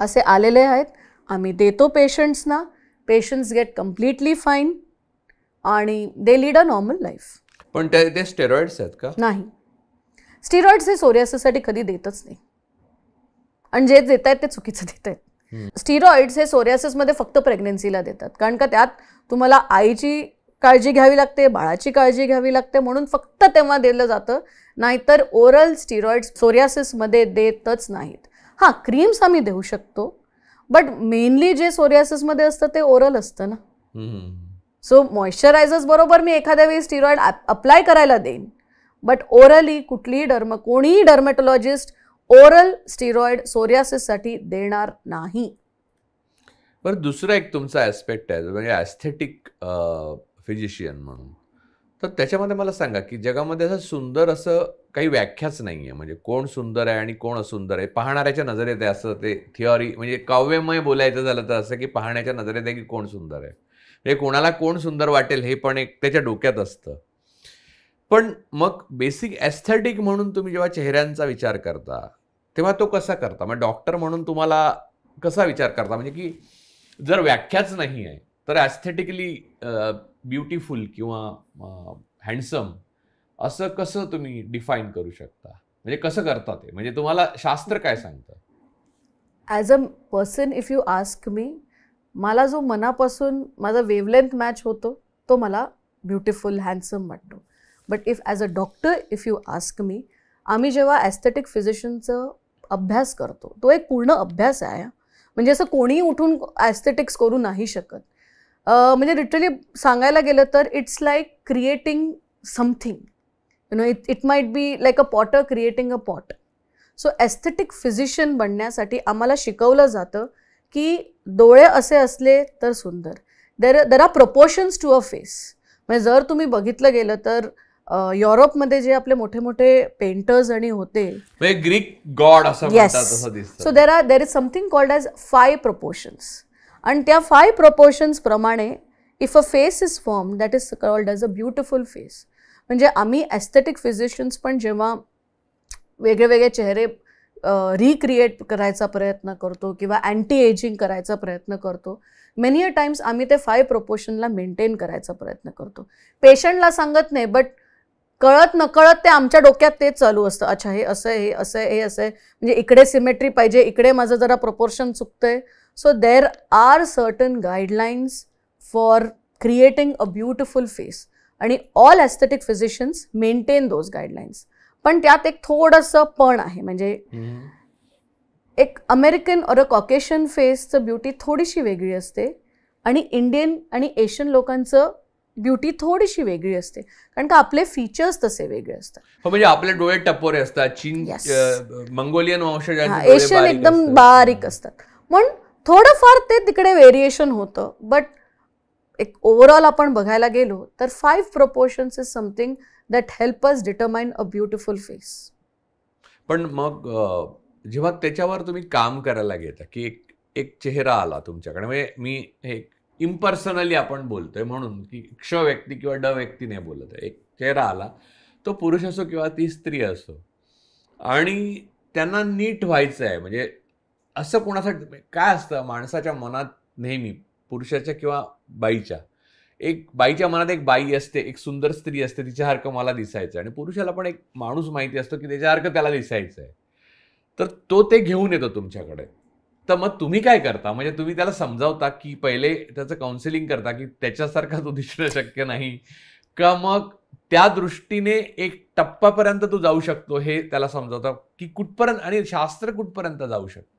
असे आलेले आहेत आम्ही देतो पेशंट्सना पेशंट्स गेट कम्प्लिटली फाईन आणि they lead a normal life पण ते स्टेरॉइड्स आहेत का नाही स्टेरॉइड्स हे साठी कधी देतच नाही आणि जे देत आहेत ते चुकीचं देत आहेत स्टिरॉइड्स हे मध्ये फक्त प्रेग्नेन्सीला देतात कारण का त्यात तुम्हाला आईची काळजी घ्यावी लागते बाळाची काळजी घ्यावी लागते म्हणून फक्त तेव्हा दिलं जातं नाहीतर ओरल स्टिरॉइड्स सोर्यासिसमध्ये देतच नाहीत हां क्रीम्स आम्ही देऊ शकतो बट मेनली जे सोर्यासिसमध्ये असतं ते ओरल असतं ना सो मॉइश्चरायझर्स बरोबर मी एखाद्या वेळी स्टिरॉइड अप्लाय करायला देईन बट ओरली कुठलीही डर्म कोणीही डर्मेटोलॉजिस्ट ओरल स्टिरॉइड सोरियासिससाठी देणार नाही बरं दुसरा एक तुमचा ॲस्पेक्ट आहे म्हणजे ॲस्थेटिक फिजिशियन म्हणून तर त्याच्यामध्ये मला सांगा की जगामध्ये असं सुंदर असं काही व्याख्याच नाही आहे म्हणजे कोण सुंदर आहे आणि कोण असुंदर आहे पाहणाऱ्याच्या नजरेत आहे असं ते थिअरी म्हणजे काव्यमय बोलायचं झालं तर असं की पाहण्याच्या नजरेत आहे की कोण सुंदर आहे हे कोणाला कोण सुंदर वाटेल हे पण एक त्याच्या डोक्यात असतं पण मग बेसिक ॲस्थेटिक म्हणून तुम्ही जेव्हा चेहऱ्यांचा विचार करता तेव्हा तो कसा करता मग डॉक्टर म्हणून तुम्हाला कसा विचार करता म्हणजे की जर व्याख्याच नाही आहे तर ॲस्थेटिकली ब्युटिफुल किंवा हँडसम असं कसं तुम्ही डिफाईन करू शकता म्हणजे कसं करता ते म्हणजे तुम्हाला शास्त्र काय सांगतं as a person if you ask me मला जो मनापासून माझा वेवलेंथ मॅच होतो तो मला ब्युटिफुल हँडसम वाटतो but if as a doctor if you ask me आम्ही जेव्हा ॲस्थेटिक फिजिशियनचं अभ्यास करतो तो एक पूर्ण अभ्यास आहे म्हणजे असं कोणीही उठून ॲस्थेटिक्स करू नाही शकत म्हणजे लिटरली सांगायला गेलं तर it's like creating something you know it it might be like a potter creating a pot so aesthetic physician बनण्यासाठी आम्हाला शिकवलं जातं की डोळे असे असले तर सुंदर there there are proportions to a face म्हणजे जर तुम्ही बघितलं गेलं तर युरोपमध्ये जे आपले मोठे मोठे पेंटर्स आणि होते ग्रीक म्हणजे गॉड असं so there are there is something called as phi proportions आणि त्या फाय प्रपोर्शन्स प्रमाणे if a face is form that is called as a beautiful face म्हणजे आम्ही ॲस्थेटिक फिजिशियन्स पण जेव्हा वेगळे वेगळे चेहरे रिक्रिएट करायचा प्रयत्न करतो किंवा अँटी एजिंग करायचा प्रयत्न करतो मेनी अ टाइम्स आम्ही ते फाय प्रोपोर्शनला मेंटेन करायचा प्रयत्न करतो पेशंटला सांगत नाही बट कळत नकळत ते आमच्या डोक्यात ते चालू असतं अच्छा हे असं हे असं हे असं आहे म्हणजे इकडे सिमेट्री पाहिजे इकडे माझं जरा चुकतं आहे so there are certain guidelines for creating a beautiful face and all aesthetic physicians maintain those guidelines पण त्यात एक थोडस पण आहे म्हणजे एक अमेरिकन और अ कॉकेशन फेसचं ब्युटी थोडीशी वेगळी असते आणि इंडियन आणि एशियन लोकांचं ब्युटी थोडीशी वेगळी असते कारण का आपले फीचर्स तसे वेगळे असतात हो, म्हणजे आपले डोळे टपोरे असतात चीन मंगोलियन एशियन एकदम बारीक असतात म्हणून थोडंफार ते तिकडे व्हेरिएशन होतं बट एक ओव्हरऑल आपण बघायला गेलो तर five proportions is something that help us determine a beautiful face पण मग जेव्हा त्याच्यावर तुम्ही काम करायला घेता की एक एक चेहरा आला तुमच्याकडे म्हणजे मी एक इम्पर्सनली आपण बोलतोय म्हणून की क्ष व्यक्ती किंवा ड व्यक्तीने बोलत आहे एक चेहरा आला तो पुरुष असो किंवा ती स्त्री असो आणि त्यांना नीट व्हायचं आहे म्हणजे असं कोणासाठी काय असतं माणसाच्या मनात नेहमी पुरुषाच्या किंवा बाईच्या एक बाईच्या मनात एक बाई असते एक सुंदर स्त्री असते तिच्यासारखं मला दिसायचं आणि पुरुषाला पण एक माणूस माहिती असतो की त्याच्यासारखं त्याला दिसायचं आहे तर तो ते घेऊन येतो तुमच्याकडे तर मग तुम्ही काय करता म्हणजे तुम्ही त्याला समजावता की पहिले त्याचं काउन्सिलिंग करता की त्याच्यासारखा तो दिसणं शक्य नाही का मग त्या दृष्टीने एक टप्पापर्यंत तू जाऊ शकतो हे त्याला समजावता की कुठपर्यंत आणि शास्त्र कुठपर्यंत जाऊ शकतो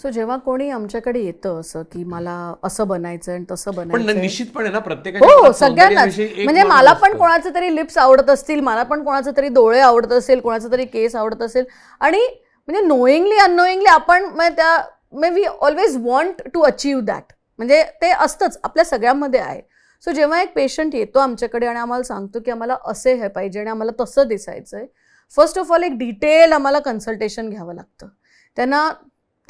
सो जेव्हा कोणी आमच्याकडे येतं असं की मला असं बनायचं आणि तसं बनायचं निश्चितपणे ना प्रत्येक हो सगळ्यांना म्हणजे मला पण कोणाचे तरी लिप्स आवडत असतील मला पण कोणाचे तरी डोळे आवडत असेल कोणाचं तरी केस आवडत असेल आणि म्हणजे नोईंगली अननोईंगली आपण म्हणजे त्या may we always want to achieve that म्हणजे ते असतंच आपल्या सगळ्यांमध्ये आहे सो जेव्हा एक पेशंट येतो आमच्याकडे आणि आम्हाला सांगतो की आम्हाला असे हे पाहिजे आणि आम्हाला तसं दिसायचं आहे फर्स्ट ऑफ ऑल एक डिटेल आम्हाला कन्सल्टेशन घ्यावं लागतं त्यांना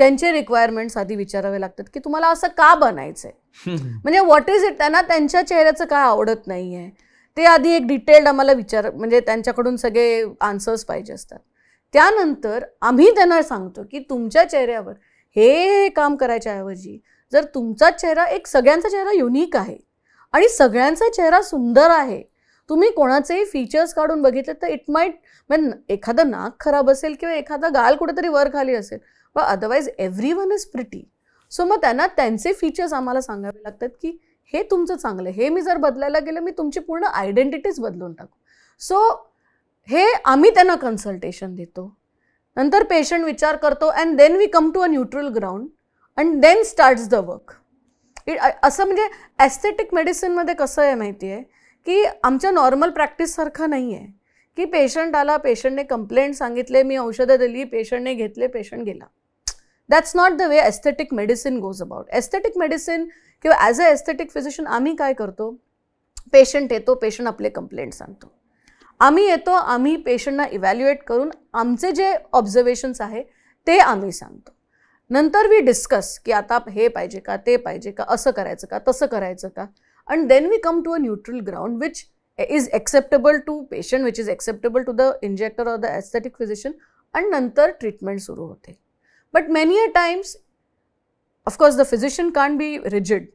त्यांचे रिक्वायरमेंट्स आधी विचारावे लागतात की तुम्हाला असं का बनायचं आहे म्हणजे व्हॉट इज इट त्यांना त्यांच्या चेहऱ्याचं काय आवडत नाही आहे ते आधी एक डिटेल्ड आम्हाला विचार म्हणजे त्यांच्याकडून सगळे आन्सर्स पाहिजे असतात त्यानंतर आम्ही त्यांना सांगतो की तुमच्या चेहऱ्यावर हे काम करायच्या ऐवजी जर तुमचा चेहरा एक सगळ्यांचा चेहरा युनिक आहे आणि सगळ्यांचा चेहरा सुंदर आहे तुम्ही कोणाचेही फीचर्स काढून बघितले तर इट माईट म्हणजे एखादं नाक खराब असेल किंवा एखादा गाल कुठेतरी वर खाली असेल व otherwise everyone is pretty so मग त्यांना त्यांचे फीचर्स आम्हाला सांगावे लागतात की हे तुमचं चांगलं हे मी जर बदलायला गेलं मी तुमची पूर्ण आयडेंटिटीज बदलून टाकू सो हे आम्ही त्यांना कन्सल्टेशन देतो नंतर पेशंट विचार करतो and then we come to a neutral ground and then starts the work it असं म्हणजे ॲस्थेटिक मेडिसिनमध्ये कसं आहे माहिती आहे की आमच्या नॉर्मल प्रॅक्टिससारखं नाही आहे की पेशंट आला पेशंटने कंप्लेंट सांगितले मी औषधं दिली पेशंटने घेतले पेशंट गेला that's not the way aesthetic medicine goes about aesthetic medicine किंवा ॲज अ एस्थेटिक फिजिशियन आम्ही काय करतो पेशंट येतो पेशंट आपले कंप्लेंट सांगतो आम्ही येतो आम्ही पेशंटना इव्हॅल्युएट करून आमचे जे ऑब्झर्वेशन्स आहे ते आम्ही सांगतो नंतर वी डिस्कस की आता हे पाहिजे का ते पाहिजे का असं करायचं का तसं करायचं का and then we come to a neutral ground which is acceptable to patient which is acceptable to the injector or the aesthetic physician and nantar treatment suru hote. But many a times of course the physician can't be rigid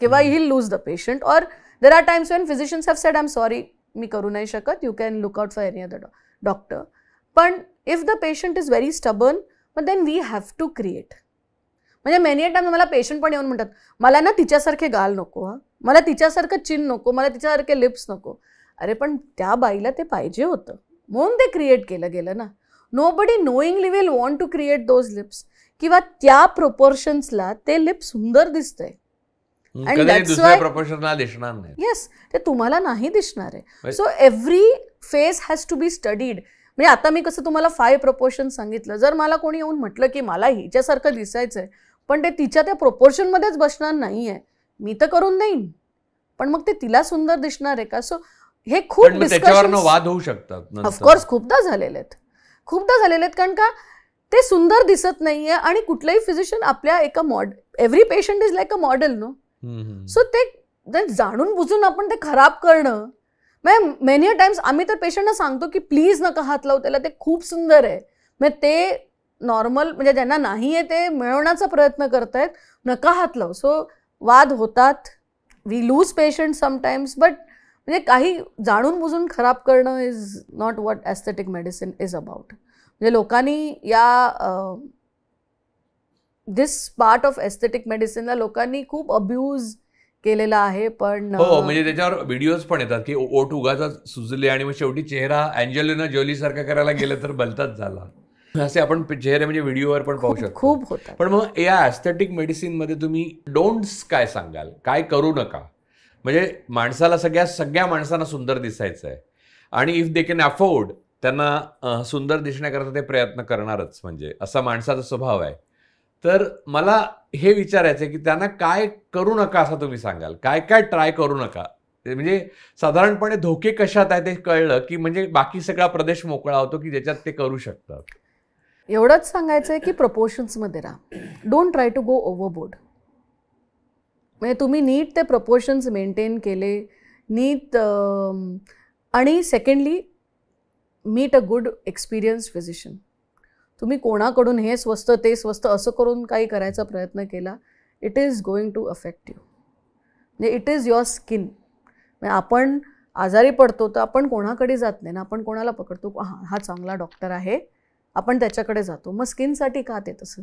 कि why hmm. he'll lose the patient or there are times when physicians have said I'm sorry mi करू shakat. you can look out for any other doctor. But if the patient is very stubborn but then we have to create म्हणजे many time मला patient पण येऊन म्हणतात मला ना तिच्यासारखे गाल नको हा मला तिच्यासारखं चिन नको मला तिच्यासारखे लिप्स नको अरे पण त्या बाईला ते पाहिजे होतं म्हणून ते क्रिएट केलं गेलं ना nobody knowingly will want to create those lips किंवा त्या प्रोपोर्शन्सला ते लिप सुंदर दिसतंय आणि येस ते तुम्हाला नाही दिसणार आहे so every face has to be studied म्हणजे आता मी कसं तुम्हाला फाय प्रपोर्शन सांगितलं जर मला कोणी येऊन म्हटलं की मला हिच्यासारखं दिसायचंय पण ते तिच्या त्या प्रोपोर्शनमध्येच बसणार नाही आहे मी तर करून देईन पण मग ते तिला सुंदर दिसणार आहे का सो हे खूप वाद होऊ शकतात ऑफकोर्स खूपदा झालेले आहेत खूपदा झालेले आहेत कारण का ते सुंदर दिसत नाहीये आणि कुठलंही फिजिशियन आपल्या एका मॉड every patient is like a model no so ते जाणून बुजून आपण ते खराब करणं मॅम मेनी टाइम्स आम्ही तर पेशंटना सांगतो की प्लीज नका हात लावू त्याला ते खूप सुंदर आहे मग ते नॉर्मल म्हणजे ज्यांना नाही आहे ते मिळवण्याचा प्रयत्न करत आहेत नका हात लाव सो वाद होतात we lose patient sometimes but म्हणजे काही जाणून बुजून खराब करणं is not what aesthetic medicine is about म्हणजे लोकांनी या दिस पार्ट ऑफ एस्थेटिक मेडिसिनला लोकांनी खूप अब्युज केलेला आहे पण हो, हो म्हणजे त्याच्यावर व्हिडिओज पण येतात की ओट उगाचा सुजले आणि मग शेवटी चेहरा अँजेलिना जोली सारखा करायला गेलं तर बलताच झाला असे आपण चेहरे म्हणजे व्हिडिओवर पण पाहू शकतो खूप होत पण मग या ऍस्थेटिक मेडिसिनमध्ये तुम्ही डोंट काय सांगाल काय करू नका म्हणजे माणसाला सगळ्या सगळ्या माणसांना सुंदर दिसायचं आहे आणि इफ दे कॅन अफोर्ड त्यांना सुंदर दिसण्याकरता ते प्रयत्न करणारच म्हणजे असा माणसाचा स्वभाव आहे तर मला हे विचारायचं की त्यांना काय करू नका असं तुम्ही सांगाल काय काय ट्राय करू नका म्हणजे साधारणपणे धोके कशात आहे ते कळलं की म्हणजे बाकी सगळा प्रदेश मोकळा होतो की ज्याच्यात ते करू शकतात एवढंच सांगायचं आहे की प्रपोशन्समध्ये राहा don't try to go overboard म्हणजे तुम्ही नीट ते प्रपोशन्स मेंटेन केले नीट आणि secondly meet a good experience physician तुम्ही कोणाकडून हे स्वस्त ते स्वस्त असं करून काही करायचा प्रयत्न केला it is going to affect you म्हणजे इट इज युअर स्किन आपण आजारी पडतो तर आपण कोणाकडे जात नाही ना आपण कोणाला पकडतो हां हा चांगला डॉक्टर आहे आपण त्याच्याकडे जातो मग स्किनसाठी का ते तसं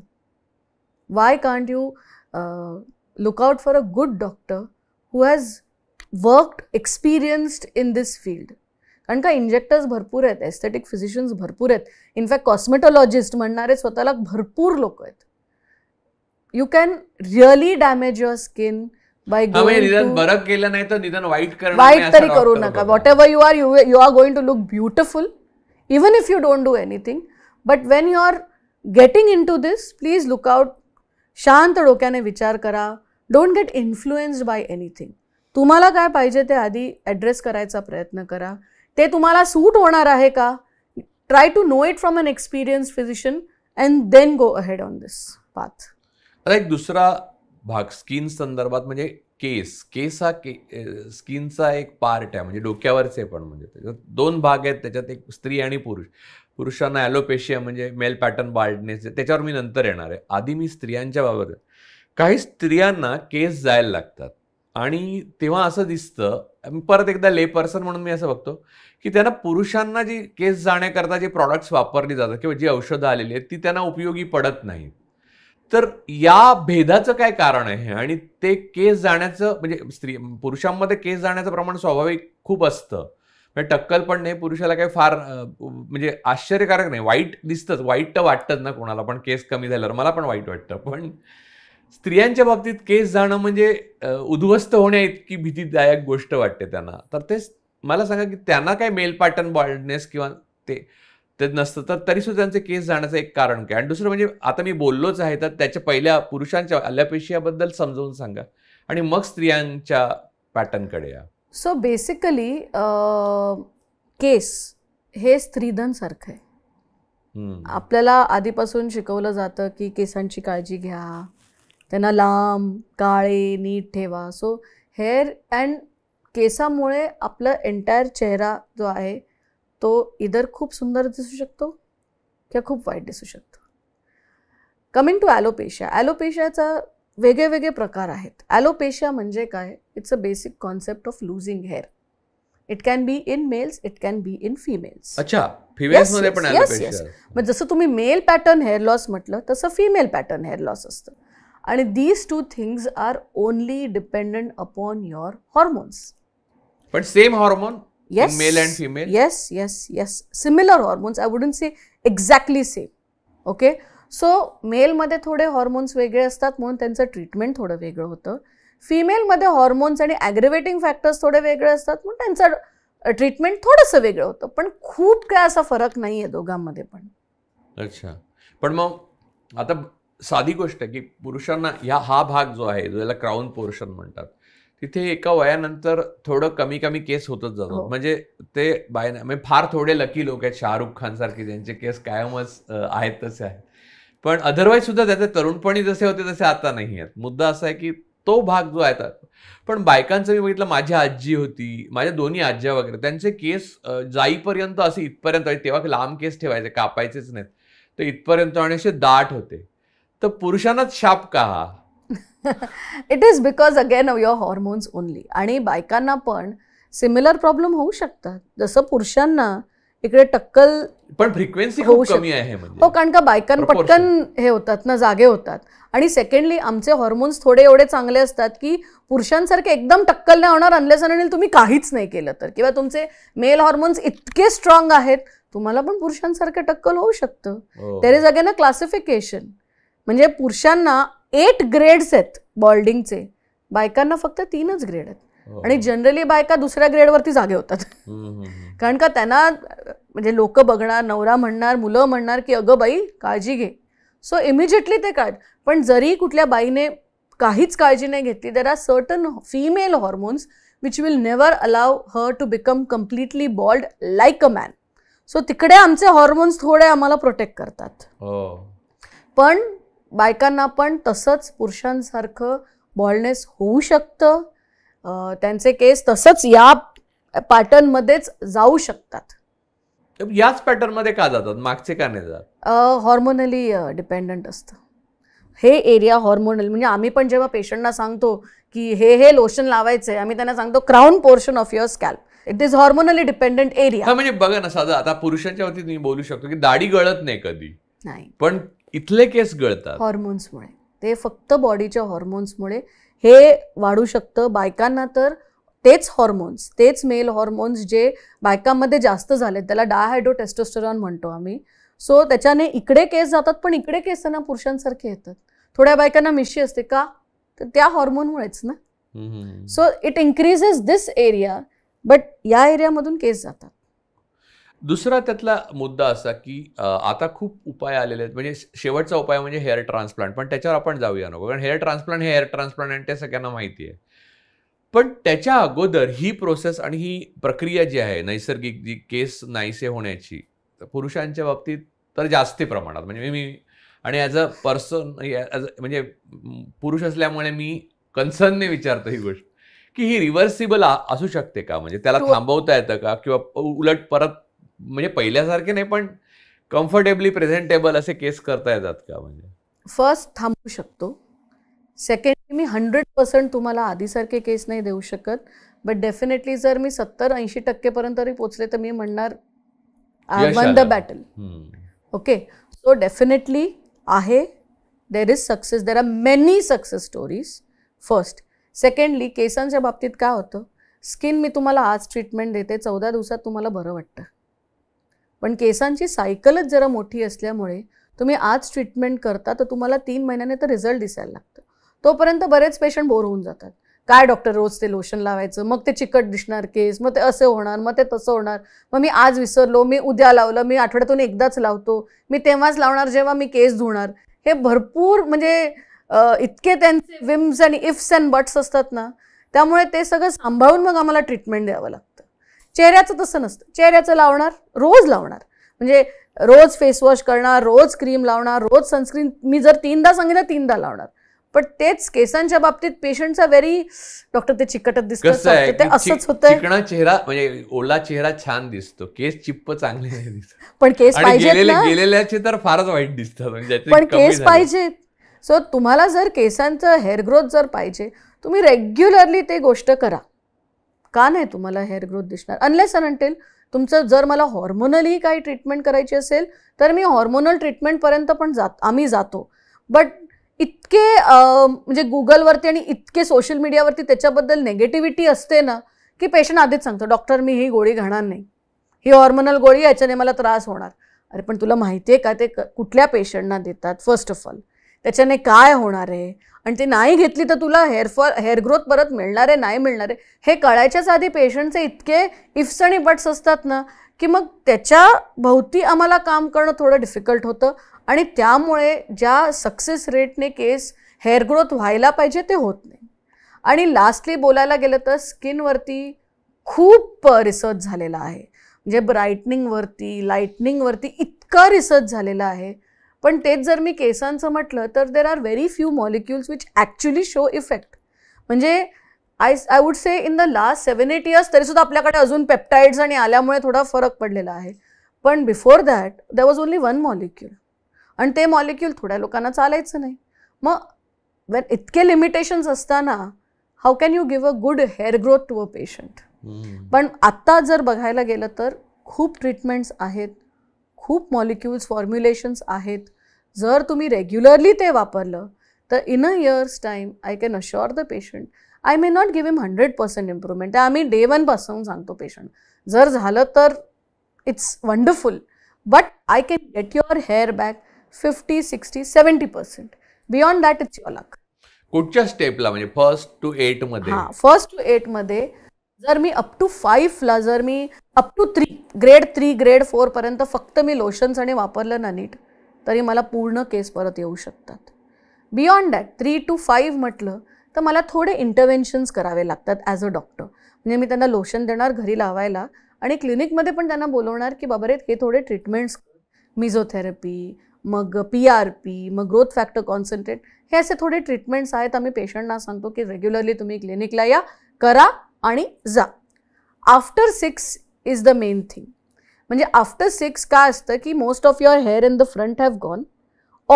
why can't you look out for a good doctor who has worked experienced in this field कारण का इंजेक्टर्स भरपूर आहेत एस्थेटिक फिजिशियन्स भरपूर आहेत इनफॅक्ट कॉस्मेटॉलॉजिस्ट म्हणणारे स्वतःला भरपूर लोक आहेत you can really damage your skin by निदान बरं केलं नाही तर निदान वाईट वाईट तरी करू नका whatever you are you you are going to look beautiful even if you don't do anything but when you are getting into this please look out शांत डोक्याने विचार करा don't get influenced by anything तुम्हाला काय पाहिजे ते आधी address करायचा प्रयत्न करा ते तुम्हाला सूट होणार आहे का try to know it from an experience physician and then go ahead on this path आता एक दुसरा भाग स्किन संदर्भात म्हणजे केस केस हा के स्किनचा एक पार्ट आहे म्हणजे डोक्यावरचे पण म्हणजे दोन भाग आहेत त्याच्यात एक स्त्री आणि पुरुष पुरुषांना ॲलोपेशिया म्हणजे मेल पॅटर्न बाल्डनेस त्याच्यावर मी नंतर येणार आहे आधी मी स्त्रियांच्या बाबत काही स्त्रियांना केस जायला लागतात आणि तेव्हा असं दिसतं परत एकदा ले पर्सन म्हणून मी असं बघतो की त्यांना पुरुषांना जी केस जाण्याकरता जे प्रॉडक्ट्स वापरली जातात किंवा जी औषधं आलेली आहेत ती त्यांना उपयोगी पडत नाहीत तर या भेदाचं काय कारण आहे आणि ते केस जाण्याचं म्हणजे स्त्री पुरुषांमध्ये केस जाण्याचं प्रमाण स्वाभाविक खूप असतं म्हणजे टक्कल पण नाही पुरुषाला काही फार म्हणजे आश्चर्यकारक नाही वाईट दिसतंच वाईट तर वाटतंच ना कोणाला पण केस कमी झाल्यावर मला पण वाईट वाटतं पण स्त्रियांच्या बाबतीत केस जाणं म्हणजे उद्ध्वस्त होण्या इतकी भीतीदायक गोष्ट वाटते त्यांना तर तेच मला सांगा की त्यांना काय मेल पॅटर्न बॉल्डनेस किंवा ते ते नसतं तर तरीसुद्धा त्यांचे केस जाण्याचं एक कारण काय आणि दुसरं म्हणजे आता मी बोललोच आहे तर त्याच्या पहिल्या पुरुषांच्या आल्यापेशियाबद्दल समजावून सांगा आणि मग स्त्रियांच्या पॅटर्नकडे या सो बेसिकली केस हे स्त्रीधनसारखं आहे आपल्याला आधीपासून शिकवलं जातं की केसांची काळजी घ्या त्यांना लांब काळे नीट ठेवा सो हेअर अँड केसामुळे आपला एंटायर चेहरा जो आहे तो इधर खूप सुंदर दिसू शकतो किंवा खूप वाईट दिसू शकतो कमिंग टू ॲलोपेशिया ॲलोपेशियाचा वेगळे वेगळे प्रकार आहेत ॲलोपेशिया म्हणजे काय it's a basic concept of losing hair it can be in males it can be in females अच्छा येस मग जसं तुम्ही मेल पॅटर्न हेअर लॉस म्हटलं तसं फिमेल पॅटर्न हेअर लॉस असतं आणि these two things are only dependent upon your hormones पण same hormone yes male and female yes yes yes similar hormones I wouldn't say exactly same okay so मेलमध्ये थोडे hormones वेगळे असतात म्हणून त्यांचं treatment थोडं वेगळं होतं फिमेलमध्ये हॉर्मोन्स आणि ॲग्रेवेटिंग फॅक्टर्स थोडे वेगळे असतात म्हणून त्यांचं ट्रीटमेंट थोडंसं वेगळं होतं पण खूप काय असा फरक नाही आहे दोघांमध्ये पण अच्छा पण मग आता साधी गोष्ट आहे की पुरुषांना ह्या हा भाग जो आहे ज्याला क्राऊन पोर्शन म्हणतात तिथे एका वयानंतर थोडं कमी कमी केस होतच जातो हो. म्हणजे ते बाय म्हणजे फार थोडे लकी लोक आहेत शाहरुख खान सारखे ज्यांचे केस कायमच आहेत तसे आहेत पण अदरवाईज सुद्धा त्याचे तरुणपणी जसे होते तसे आता नाही आहेत मुद्दा असा आहे की तो भाग जो आहे पण बायकांचं मी बघितलं माझी आजी होती माझ्या दोन्ही आज्या वगैरे त्यांचे केस जाईपर्यंत असे इथपर्यंत म्हणजे तेव्हा लांब केस ठेवायचे कापायचेच नाहीत तर इथपर्यंत आणि असे दाट होते तर पुरुषांनाच शाप का it is because again your hormones only आणि बायकांना पण सिमिलर प्रॉब्लेम होऊ शकतात जसं पुरुषांना इकडे टक्कल पण फ्रिक्वेन्सी होऊ कमी आहे म्हणजे. हो कारण का बायकांना पटकन हे होतात ना जागे होतात आणि सेकंडली आमचे हॉर्मोन्स थोडे एवढे चांगले असतात की पुरुषांसारखे एकदम टक्कल नाही होणार अनलेस आणि तुम्ही काहीच नाही केलं तर किंवा तुमचे मेल हॉर्मोन्स इतके स्ट्रॉंग आहेत तुम्हाला पण पुरुषांसारखे टक्कल होऊ शकतं तेरे जागे ना क्लासिफिकेशन म्हणजे पुरुषांना एट ग्रेड्स आहेत बॉल्डिंगचे बायकांना फक्त तीनच ग्रेड आहेत हो. आणि जनरली बायका दुसऱ्या ग्रेडवरती जागे होतात कारण का त्यांना म्हणजे लोक बघणार नवरा म्हणणार मुलं म्हणणार की अगं बाई काळजी घे सो इमिजिएटली ते काय पण जरी कुठल्या बाईने काहीच काळजी नाही घेतली there are certain female hormones which will never allow her to become completely bald like a man so तिकडे आमचे हॉर्मोन्स थोडे आम्हाला प्रोटेक्ट करतात हो. पण बायकांना पण तसंच पुरुषांसारखं बॉल्डनेस होऊ शकतं त्यांचे केस तसंच या पॅटर्नमध्येच जाऊ शकतात याच पॅटर्नमध्ये का जातात मागचे का नाही जात हॉर्मोनली डिपेंडंट असत हे एरिया हॉर्मोनल म्हणजे आम्ही पण जेव्हा पेशंटना सांगतो की हे हे लोशन लावायचं आम्ही त्यांना सांगतो crown portion of your scalp it is hormonally dependent area म्हणजे बघा ना साधा आता पुरुषांच्या वतीत मी बोलू शकतो की दाढी गळत नाही कधी नाही पण इथले केस गळतात हॉर्मोन्समुळे ते फक्त बॉडीच्या हॉर्मोन्समुळे हे वाढू शकतं बायकांना तर तेच हॉर्मोन्स तेच मेल हॉर्मोन्स जे बायकांमध्ये जास्त झाले त्याला डायहायड्रो टेस्टोस्टेरॉन म्हणतो आम्ही सो त्याच्याने इकडे केस जातात पण इकडे केस त्यांना पुरुषांसारखे येतात थोड्या बायकांना मिशी असते का तर त्या हॉर्मोनमुळेच ना so it increases this area but या एरियामधून केस जातात दुसरा त्यातला मुद्दा असा की आता खूप उपाय आलेले आहेत म्हणजे शेवटचा उपाय म्हणजे हेअर ट्रान्सप्लांट पण त्याच्यावर आपण जाऊया नको कारण हेअर ट्रान्सप्लांट हे हेअर ट्रान्सप्लांट आणि ते सगळ्यांना माहिती आहे पण त्याच्या अगोदर ही प्रोसेस आणि ही प्रक्रिया जी आहे नैसर्गिक जी केस नाहीसे होण्याची तर पुरुषांच्या बाबतीत तर जास्ती प्रमाणात म्हणजे मी आणि ॲज अ पर्सन ॲज म्हणजे पुरुष असल्यामुळे मी कन्सर्नने विचारतो ही गोष्ट की ही रिव्हर्सिबल असू शकते का म्हणजे त्याला थांबवता येतं का किंवा उलट परत म्हणजे पहिल्यासारखे नाही पण कम्फर्टेबली प्रेझेंटेबल असे केस करता येतात का म्हणजे फर्स्ट थांबू शकतो सेकंड मी हंड्रेड पर्सेंट तुम्हाला आधीसारखे केस नाही देऊ शकत बट डेफिनेटली जर मी सत्तर ऐंशी टक्केपर्यंत तरी पोचले तर मी म्हणणार I won the battle okay so definitely आहे there is success there are many success stories first secondly केसांच्या बाबतीत काय होतं स्किन मी तुम्हाला आज ट्रीटमेंट देते चौदा दिवसात तुम्हाला बरं वाटतं पण केसांची सायकलच जरा मोठी असल्यामुळे तुम्ही आज ट्रीटमेंट करता तर तुम्हाला तीन महिन्याने तर रिझल्ट दिसायला लागतं तोपर्यंत बरेच पेशंट बोर होऊन जातात काय डॉक्टर रोज ते लोशन लावायचं मग ते चिकट दिसणार केस मग ते असं होणार मग ते तसं होणार मग मी आज विसरलो मी उद्या लावलं मी आठवड्यातून एकदाच लावतो मी तेव्हाच लावणार जेव्हा मी केस धुणार हे भरपूर म्हणजे इतके त्यांचे विम्स आणि इफ्स अँड बट्स असतात ना त्यामुळे ते सगळं सांभाळून मग आम्हाला ट्रीटमेंट द्यावं लागतं चेहऱ्याचं तसं नसतं चेहऱ्याचं लावणार रोज लावणार म्हणजे रोज फेसवॉश करणार रोज क्रीम लावणार रोज सनस्क्रीन मी जर तीनदा सांगितलं तीनदा लावणार पण तेच केसांच्या बाबतीत पेशंटचा व्हेरी डॉक्टर ते चिकटत दिसत ते असंच होतं चेहरा म्हणजे ओला चेहरा छान दिसतो केस चिप्प चांगले पण केस पाहिजे गेलेल्याचे तर फारच वाईट दिसतात म्हणजे पण केस पाहिजे सो तुम्हाला जर केसांचं हेअर ग्रोथ जर पाहिजे तुम्ही रेग्युलरली ते गोष्ट करा का नाही तुम्हाला हेअर ग्रोथ दिसणार अनलेस अंटेल तुमचं जर मला हॉर्मोनलही काही ट्रीटमेंट करायची असेल तर मी हॉर्मोनल ट्रीटमेंटपर्यंत पण जात आम्ही जातो बट इतके म्हणजे गुगलवरती आणि इतके सोशल मीडियावरती त्याच्याबद्दल नेगेटिव्हिटी असते ना की पेशंट आधीच सांगतो डॉक्टर मी ही गोळी घेणार नाही ही हॉर्मोनल गोळी याच्याने मला त्रास होणार अरे पण तुला माहिती आहे का ते कुठल्या पेशंटना देतात फर्स्ट ऑफ ऑल त्याच्याने काय होणार आहे आणि ते नाही घेतली तर तुला हेअरफॉल हेअर ग्रोथ परत मिळणार आहे नाही मिळणार आहे हे कळायच्याच आधी पेशंटचे इतके इफ्स आणि बट्स असतात ना की मग त्याच्या भोवती आम्हाला काम करणं थोडं डिफिकल्ट होतं आणि त्यामुळे ज्या सक्सेस रेटने केस हेअर ग्रोथ व्हायला पाहिजे ते होत नाही आणि लास्टली बोलायला गेलं तर स्किनवरती खूप रिसर्च झालेला आहे म्हणजे ब्राईटनिंगवरती लाईटनिंगवरती इतकं रिसर्च झालेला आहे पण तेच जर मी केसांचं म्हटलं तर there are very few molecules which actually show effect म्हणजे I I would say in the last seven eight years तरीसुद्धा आपल्याकडे अजून पेप्टाईड्स आणि आल्यामुळे थोडा फरक पडलेला आहे पण before that there was only one molecule आणि ते मॉलिक्युल थोड्या लोकांना चालायचं नाही मग वेन इतके लिमिटेशन्स असताना how can you give a good hair growth to a patient पण आत्ता जर बघायला गेलं तर खूप ट्रीटमेंट्स आहेत खूप मॉलिक्युल्स फॉर्म्युलेशन्स आहेत जर तुम्ही रेग्युलरली ते वापरलं तर in a year's time I can assure the patient I may not give him hundred percent improvement आम्ही डे वनपासून सांगतो पेशंट जर झालं तर it's wonderful but I can get your hair back fifty sixty seventy percent beyond that it's your luck कुठच्या स्टेपला म्हणजे first to eight मध्ये हां फर्स्ट टू एट मध्ये जर मी अप टू फाईव्हला जर मी up to three grade three grade फोरपर्यंत फक्त मी लोशन्स आणि वापरलं ना नीट तरी मला पूर्ण केस परत येऊ शकतात beyond that three to five म्हटलं तर मला थोडे इंटरव्हेन्शन्स करावे लागतात ॲज अ डॉक्टर म्हणजे मी त्यांना लोशन देणार घरी लावायला आणि क्लिनिकमध्ये पण त्यांना बोलवणार की बाबा रे हे थोडे ट्रीटमेंट्स मिझोथेरपी मग पी आर पी मग ग्रोथ फॅक्टर कॉन्सन्ट्रेट हे असे थोडे ट्रीटमेंट्स आहेत आम्ही पेशंटना सांगतो की रेग्युलरली तुम्ही क्लिनिकला या करा आणि जा after six is the main thing म्हणजे आफ्टर सिक्स काय असतं की most of your hair in the front have gone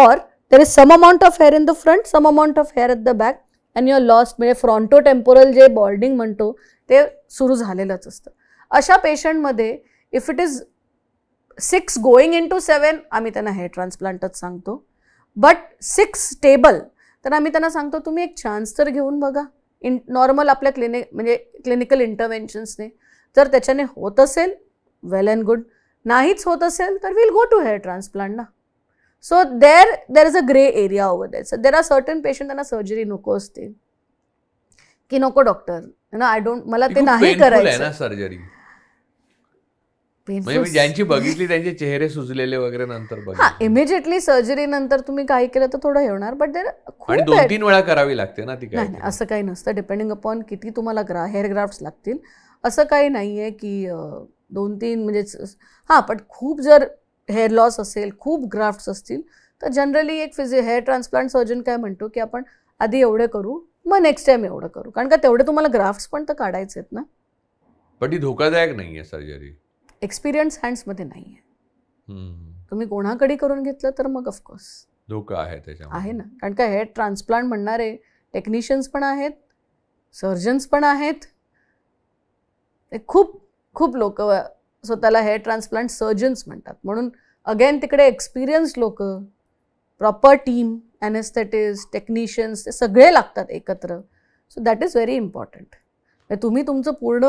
or there is some amount of hair in the front some amount of hair at the back and you're lost म्हणजे fronto temporal जे boarding म्हणतो ते सुरू झालेलंच असतं अशा पेशंटमध्ये if it is six going into seven आम्ही त्यांना हेअर ट्रान्सप्लांटच सांगतो बट सिक्स स्टेबल तर आम्ही त्यांना सांगतो तुम्ही एक चान्स तर घेऊन बघा इन नॉर्मल आपल्या क्लिनिक म्हणजे क्लिनिकल इंटरव्हेन्शन्सने जर त्याच्याने होत असेल वेल अँड गुड नाहीच होत असेल तर will go to hair transplant ना so there there is a grey area over there so there are certain patient त्यांना सर्जरी नको असते की नको डॉक्टर ना आय डोंट मला ते नाही करायचं सर्जरी म्हणजे ज्यांची बघितली त्यांचे चेहरे सुजलेले वगैरे नंतर इमिजिएटली सर्जरी नंतर तुम्ही काही केलं तर थोडं हे होणार बट देर दोन तीन वेळा करावी लागते ना ती असं काही नसतं डिपेंडिंग अपॉन किती तुम्हाला ग्रा हेअर ग्राफ्ट लागतील असं काही नाही आहे की दोन तीन म्हणजे हां पण खूप जर हेअर लॉस असेल खूप ग्राफ्ट्स असतील तर जनरली एक फिजि हेअर ट्रान्सप्लांट सर्जन काय म्हणतो की आपण आधी एवढं करू मग नेक्स्ट टाइम एवढं करू कारण का तेवढे तुम्हाला ग्राफ्ट्स पण तर काढायचे आहेत ना पण ती धोकादायक नाही आहे सर्जरी एक्सपिरियन्स हँड्समध्ये नाही आहे तुम्ही कोणाकडे करून घेतलं तर मग ऑफकोर्स धोका आहे त्याच्यामध्ये आहे ना कारण का हेअर ट्रान्सप्लांट म्हणणारे टेक्निशियन्स पण आहेत सर्जन्स पण आहेत खूप खूप लोक स्वतःला हेअर ट्रान्सप्लांट सर्जन्स म्हणतात म्हणून अगेन तिकडे एक्सपिरियन्स लोक प्रॉपर टीम ॲनेस्थेटिस टेक्निशियन्स ते सगळे लागतात एकत्र so that is very important तुम्ही तुमचं पूर्ण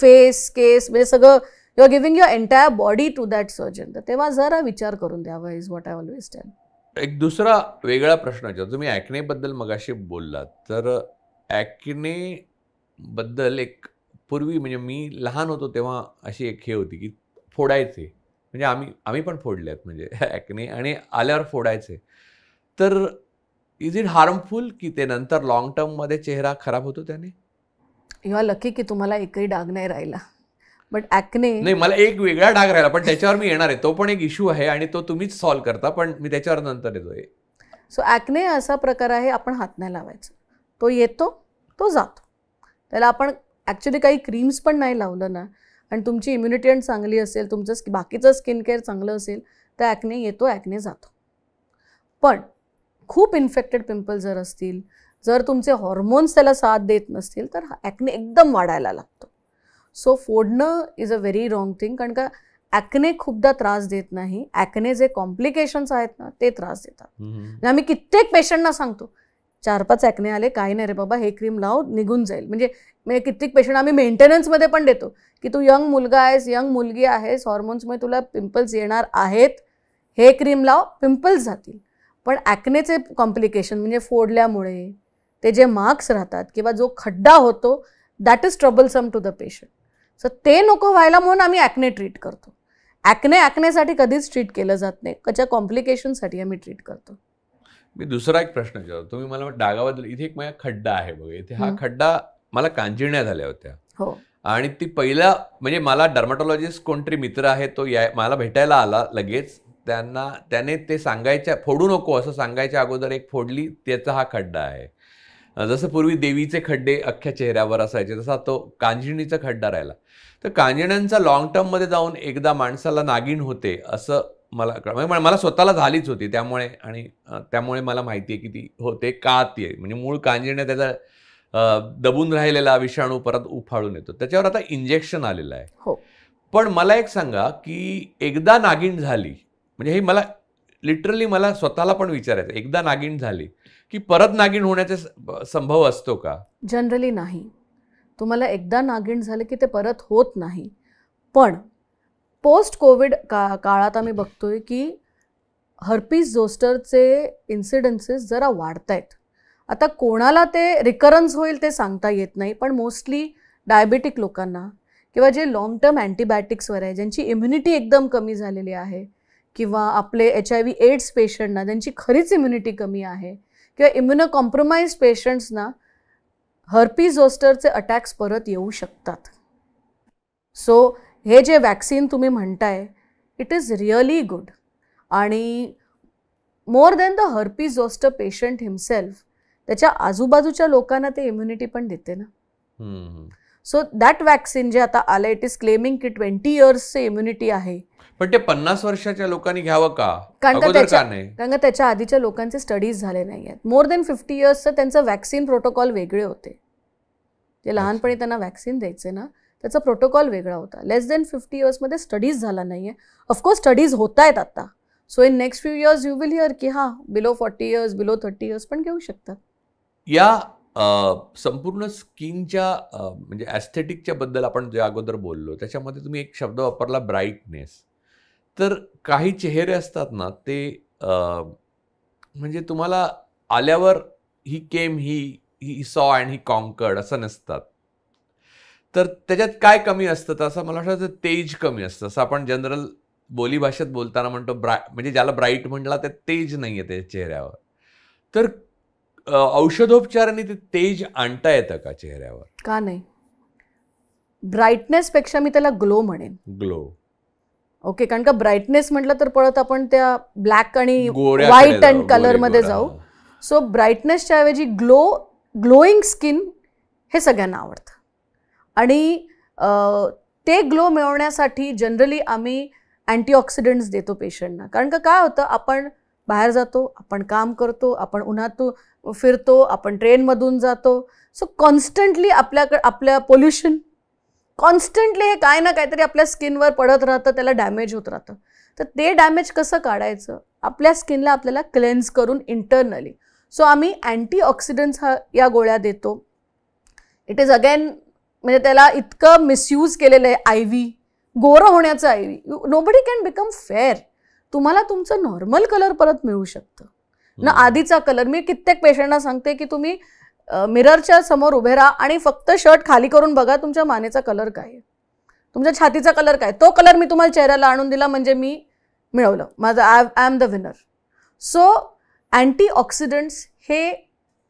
फेस केस म्हणजे सगळं you are giving your entire body to that surgeon तर तेव्हा जरा विचार करून द्यावा is what I always tell एक दुसरा वेगळा प्रश्न तुम्ही ॲक्नेबद्दल मगाशी बोललात तर ॲक्ने बद्दल एक पूर्वी म्हणजे मी लहान होतो तेव्हा अशी एक हे होती की फोडायचे म्हणजे आम्ही आम्ही पण फोडले आहेत म्हणजे ॲक्ने आणि आल्यावर फोडायचे तर इज इट हार्मफुल की ते नंतर लॉंग टर्ममध्ये चेहरा खराब होतो त्याने यू लकी की तुम्हाला एकही डाग नाही राहिला बट ॲक्ने नाही मला एक वेगळा डाग राहिला पण त्याच्यावर मी येणार आहे तो पण एक इश्यू आहे आणि तो तुम्हीच सॉल्व्ह करता पण मी त्याच्यावर नंतर येतोय सो ॲक्ने असा प्रकार आहे आपण हात नाही लावायचा तो येतो तो जातो त्याला आपण ॲक्च्युली काही क्रीम्स पण नाही लावलं ना आणि तुमची इम्युनिटी अँड चांगली असेल तुमचं स्कि बाकीचं स्किन केअर चांगलं असेल तर ॲक्ने येतो ॲक्ने जातो पण खूप इन्फेक्टेड पिंपल जर असतील जर तुमचे हॉर्मोन्स त्याला साथ देत नसतील तर ॲक्ने एकदम वाढायला लागतो सो फोडणं is a very wrong thing कारण का ॲक्ने खूपदा त्रास देत नाही ॲक्ने जे कॉम्प्लिकेशन्स आहेत ना ते त्रास देतात आम्ही कित्येक पेशंटना सांगतो चार पाच ॲकने आले काही नाही रे बाबा हे क्रीम लाव निघून जाईल म्हणजे म्हणजे कित्येक पेशंट आम्ही मेंटेनन्समध्ये पण देतो की तू यंग मुलगा आहेस यंग मुलगी आहेस हॉर्मोन्समुळे तुला पिंपल्स येणार आहेत हे क्रीम लाव पिंपल्स जातील पण ॲक्नेचे कॉम्प्लिकेशन म्हणजे फोडल्यामुळे ते जे मार्क्स राहतात किंवा जो खड्डा होतो that is troublesome to the patient so ते नको व्हायला म्हणून आम्ही ॲक्ने ट्रीट करतो ॲक्ने ॲक्नेसाठी कधीच ट्रीट केलं जात नाही त्याच्या कॉम्प्लिकेशनसाठी आम्ही ट्रीट करतो मी दुसरा एक प्रश्न विचारतो तुम्ही मला डागाबद्दल इथे एक माझ्या खड्डा आहे बघ इथे हा खड्डा मला कांजिण्या झाल्या होत्या हो आणि ती पहिला म्हणजे मला डर्माटॉलॉजिस्ट कोणतरी मित्र आहे तो या मला भेटायला आला लगेच त्यांना त्याने ते सांगायच्या फोडू नको असं सांगायच्या अगोदर एक फोडली त्याचा हा खड्डा आहे जसं पूर्वी देवीचे खड्डे अख्ख्या चेहऱ्यावर असायचे तसा तो कांजिणीचा खड्डा राहिला तर कांजिण्यांचा लाँग टर्ममध्ये जाऊन एकदा माणसाला नागिण होते असं मला कळ म्हणजे मला स्वतःला झालीच होती त्यामुळे आणि त्यामुळे मला माहिती आहे की ती होते का ती आहे म्हणजे मूळ कांजीने त्याचा दबून राहिलेला विषाणू परत उफाळून येतो त्याच्यावर आता इंजेक्शन आलेलं आहे हो पण मला एक सांगा की एकदा नागिण झाली म्हणजे हे मला लिटरली मला स्वतःला पण विचारायचं एकदा नागिण झाली की परत नागिण होण्याचे संभव असतो का जनरली नाही तुम्हाला एकदा नागिण झालं की ते परत होत नाही पण पोस्ट कोविड का काळात आम्ही बघतोय की हर्पीस झोस्टरचे इन्सिडन्सेस जरा वाढत आहेत आता कोणाला ते रिकरन्स होईल ते सांगता येत नाही पण मोस्टली डायबेटिक लोकांना किंवा जे लॉंग टर्म अँटीबायोटिक्सवर आहे ज्यांची इम्युनिटी एकदम कमी झालेली आहे किंवा आपले एच आय व्ही एड्स पेशंटना ज्यांची खरीच इम्युनिटी कमी आहे किंवा इम्युनो कॉम्प्रोमाइज पेशंट्सना हर्पी झोस्टरचे अटॅक्स परत येऊ शकतात सो so, हे जे वॅक्सिन तुम्ही म्हणताय इट इज रिअली गुड आणि more than the herpes a patient himself त्याच्या आजूबाजूच्या लोकांना ते इम्युनिटी पण देते ना सो दॅट वॅक्सिन जे आता आलं इट इज क्लेमिंग की ट्वेंटी इयर्सचे इम्युनिटी आहे पण ते पन्नास वर्षाच्या लोकांनी घ्यावं का कारण का त्याच्या त्याच्या आधीच्या लोकांचे स्टडीज झाले नाही आहेत मोर देन फिफ्टी इयर्सचं त्यांचं वॅक्सिन प्रोटोकॉल वेगळे होते ते लहानपणी त्यांना वॅक्सिन द्यायचे ना त्याचा प्रोटोकॉल वेगळा होता लेस दॅन फिफ्टी इयर्समध्ये स्टडीज झाला नाही आहे ऑफकोर्स स्टडीज होत आहेत आत्ता so in next few years you will hear की हां below forty years below thirty years पण घेऊ शकतात या संपूर्ण स्किनच्या म्हणजे ॲस्थेटिकच्या बद्दल आपण जे अगोदर बोललो त्याच्यामध्ये तुम्ही एक शब्द वापरला ब्राईटनेस तर काही चेहरे असतात ना ते म्हणजे तुम्हाला आल्यावर ही केम ही he saw and he conquered असं नसतात तर त्याच्यात काय कमी असतं तर असं मला वाटतं तेज कमी असतं असं आपण जनरल भाषेत बोलताना म्हणतो ब्रा म्हणजे ज्याला ब्राईट म्हटला ते तेज नाही आहे चेहऱ्यावर तर औषधोपचाराने ते तेज आणता येतं का चेहऱ्यावर का नाही ब्राईटनेसपेक्षा मी त्याला ग्लो म्हणेन ग्लो ओके कारण का ब्राईटनेस म्हटलं तर पळत आपण त्या ब्लॅक आणि व्हाईट अँड कलरमध्ये जाऊ सो ब्राईटनेसच्या ऐवजी ग्लो ग्लोईंग स्किन हे सगळ्यांना आवडतं आणि ते ग्लो मिळवण्यासाठी जनरली आम्ही अँटीऑक्सिडंट्स देतो पेशंटना कारण का काय होतं आपण बाहेर जातो आपण काम करतो आपण उन्हात फिरतो आपण ट्रेनमधून जातो सो कॉन्स्टंटली आपल्याकडं आपल्या पोल्युशन कॉन्स्टंटली हे काय ना काहीतरी आपल्या स्किनवर पडत राहतं त्याला डॅमेज होत राहतं तर ते डॅमेज कसं काढायचं आपल्या स्किनला आपल्याला क्लेन्स करून इंटरनली सो आम्ही अँटीऑक्सिडंट्स हा या गोळ्या देतो इट इज अगेन म्हणजे त्याला इतकं मिसयूज केलेलं आहे आय व्ही गोरं होण्याचं I V nobody can become fair तुम्हाला तुमचं नॉर्मल कलर परत मिळू शकतं ना आधीचा कलर मी कित्येक पेशंटना सांगते की तुम्ही मिररच्या समोर उभे राहा आणि फक्त शर्ट खाली करून बघा तुमच्या मानेचा कलर काय तुमच्या छातीचा कलर काय तो कलर मी तुम्हाला चेहऱ्याला आणून दिला म्हणजे मी मिळवलं माझं I I am the winner so antioxidants हे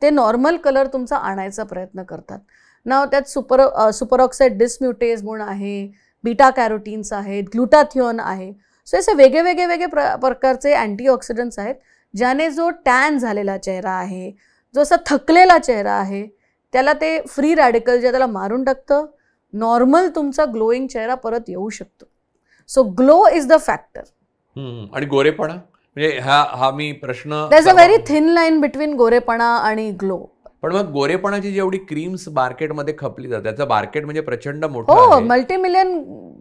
ते नॉर्मल कलर तुमचा आणायचा प्रयत्न करतात ना त्यात सुपर सुपरऑक्साईड डिसम्युटेज म्हणून आहे बीटा कॅरोटीन्स आहेत ग्लुटाथिओन आहे सो असे वेगळे वेगळे वेगळे प्र प्रकारचे अँटीऑक्सिडंट्स आहेत ज्याने जो टॅन झालेला चेहरा आहे जो असा थकलेला चेहरा आहे त्याला ते फ्री रॅडिकल जे त्याला मारून टाकतं नॉर्मल तुमचा ग्लोईंग चेहरा परत येऊ शकतो so glow is the factor आणि गोरेपणा म्हणजे हा हा मी प्रश्न a very thin line between गोरेपणा आणि ग्लो पण मग गोरेपणाची जेवढी क्रीम्स मार्केटमध्ये खपली जाते त्याचं मार्केट म्हणजे प्रचंड मोठं मल्टीमिलियन हो,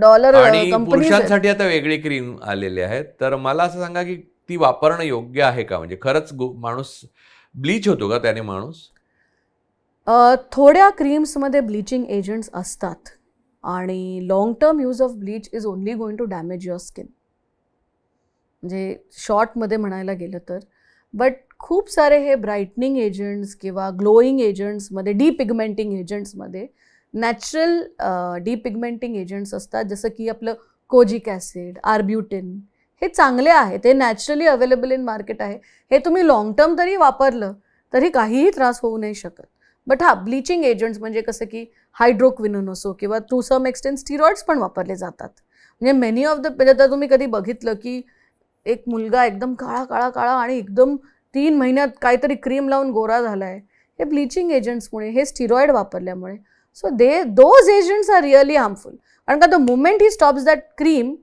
डॉलर आणि पुरुषांसाठी आता वेगळी क्रीम आलेली आहे तर मला असं सांगा की ती वापरणं योग्य आहे का म्हणजे खरंच माणूस ब्लीच होतो का त्याने माणूस थोड्या क्रीम्समध्ये ब्लिचिंग एजंट्स असतात आणि long term use of bleach is only going to damage your skin म्हणजे शॉर्टमध्ये म्हणायला गेलं तर बट खूप सारे हे ब्राईटनिंग एजंट्स किंवा ग्लोईंग एजंट्समध्ये डीपिगमेंटिंग एजंट्समध्ये नॅचरल डीपिगमेंटिंग एजंट्स असतात जसं की आपलं कोजिक ॲसिड आर्ब्युटिन हे चांगले आहे ते नॅचरली अवेलेबल इन मार्केट आहे हे तुम्ही लॉंग टर्म तरी वापरलं तरी काहीही त्रास होऊ नाही शकत बट हा ब्लिचिंग एजंट्स म्हणजे कसं की हायड्रोक्विनोन असो किंवा टू सम एक्सटेंट स्टिरॉइड्स पण वापरले जातात म्हणजे मेनी ऑफ द म्हणजे तर तुम्ही कधी बघितलं की एक मुलगा एकदम काळा काळा काळा आणि एकदम तीन महिन्यात काहीतरी क्रीम लावून गोरा झाला आहे हे ब्लिचिंग एजंट्समुळे हे स्टिरॉइड वापरल्यामुळे so they those agents are really harmful कारण का the moment he stops that cream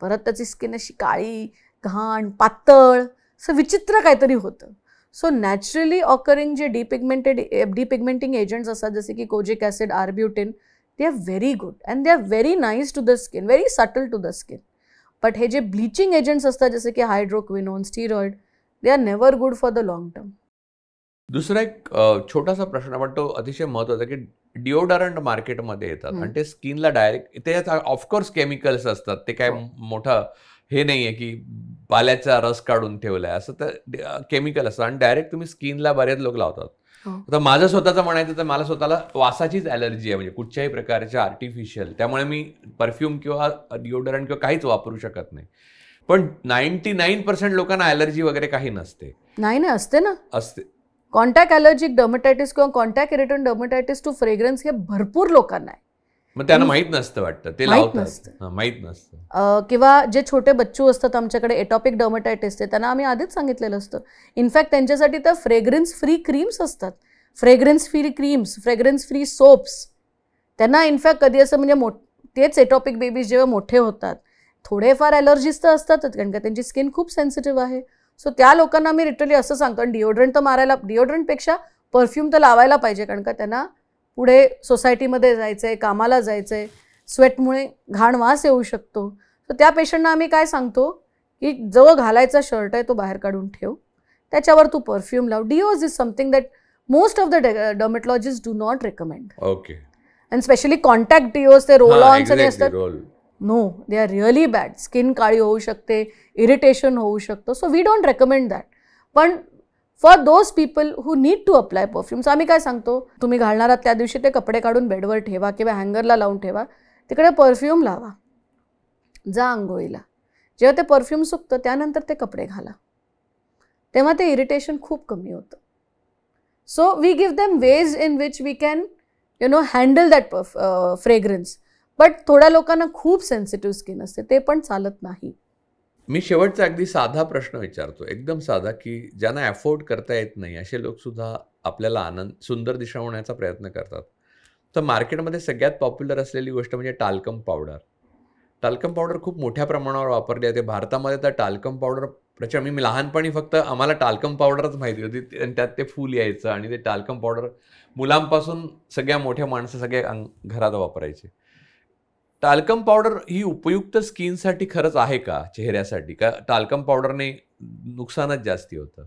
परत त्याची स्किन अशी काळी घाण पातळ असं विचित्र काहीतरी होतं सो नॅचरली ऑकरिंग जे डीपिगमेंटेड डीपिगमेंटिंग एजंट्स असतात जसे की kojic acid arbutin they are very good and they are very nice to the skin very subtle to the skin but हे जे ब्लिचिंग एजंट्स असतात जसे की hydroquinone steroid they are never good for the long term दुसरा एक छोटासा प्रश्न पण तो अतिशय महत्वाचा की डिओडरंट मार्केटमध्ये येतात आणि ते स्किनला डायरेक्ट ते ऑफकोर्स केमिकल्स असतात ते काय हो. मोठा हे नाही आहे की पाल्याचा रस काढून ठेवलाय असं तर केमिकल असतं आणि डायरेक्ट तुम्ही स्किनला बरेच लोक लावतात हो. आता माझं स्वतःचं म्हणायचं तर मला स्वतःला वासाचीच ॲलर्जी आहे म्हणजे कुठच्याही प्रकारच्या आर्टिफिशियल त्यामुळे मी परफ्यूम किंवा डिओडरंट किंवा काहीच वापरू शकत नाही पण नाईन्टी नाईन पर्सेंट लोकांना अलर्जी वगैरे काही नसते नाही नाही असते ना असते कॉन्टॅक्ट अलर्जिक डर्मटायटिस किंवा contact irritant dermatitis to fragrance हे भरपूर लोकांना आहे मग त्यांना माहीत नसतं वाटतं ते लावतात माहीत नसतं किंवा जे छोटे बच्चू असतात आमच्याकडे एटॉपिक डर्मेटायटिस ते त्यांना आम्ही आधीच सांगितलेलं असतं इनफॅक्ट त्यांच्यासाठी तर फ्रेग्रन्स फ्री क्रीम्स असतात fragrance free creams fragrance free soaps त्यांना इनफॅक्ट कधी असं म्हणजे तेच एटॉपिक बेबीज जेव्हा मोठे होतात थोडेफार ॲलर्जीज तर असतातच कारण का त्यांची स्किन खूप सेन्सिटिव्ह आहे सो त्या लोकांना मी लिटरली असं सांगतो आणि डिओड्रंट तर मारायला डिओड्रंटपेक्षा परफ्यूम तर लावायला पाहिजे कारण का त्यांना पुढे सोसायटीमध्ये जायचं आहे कामाला जायचं आहे स्वेटमुळे घाण वास येऊ शकतो तर त्या पेशंटना आम्ही काय सांगतो की जो घालायचा शर्ट आहे तो बाहेर काढून ठेव त्याच्यावर तू परफ्यूम लाव deos is something that most of the dermatologist do not recommend okay and specially contact deos ते रोल ऑन सगळे असतात no they are really bad skin काळी होऊ शकते इरिटेशन होऊ शकतं so we don't recommend that पण for those people who need to apply perfumes आम्ही काय सांगतो तुम्ही घालणार आहात त्या दिवशी ते कपडे काढून बेडवर ठेवा किंवा हँगरला लावून ठेवा तिकडे परफ्यूम लावा जा आंघोळीला जेव्हा ते परफ्यूम सुकतं त्यानंतर ते कपडे घाला तेव्हा ते इरिटेशन खूप कमी होतं so we give them ways in which we can you know handle that fragrance but थोड्या लोकांना खूप सेन्सिटिव्ह स्किन असते ते पण चालत नाही मी शेवटचा अगदी साधा प्रश्न विचारतो एकदम साधा की ज्यांना अफोर्ड करता येत नाही असे लोक सुद्धा आपल्याला आनंद सुंदर दिशा प्रयत्न करतात तर मार्केटमध्ये सगळ्यात पॉप्युलर असलेली गोष्ट म्हणजे टाल्कम पावडर टाल्कम पावडर खूप मोठ्या प्रमाणावर वापरली जाते भारतामध्ये तर टाल्कम पावडर प्रचंड मी लहानपणी फक्त आम्हाला टाल्कम पावडरच माहिती होती आणि त्यात ते फूल यायचं आणि ते टाल्कम पावडर मुलांपासून सगळ्या मोठ्या माणसं सगळ्या घरात वापरायचे टाल्कम पावडर ही उपयुक्त स्किनसाठी खरंच आहे का चेहऱ्यासाठी का टाल्कम पावडरने नुकसानच जास्ती होतं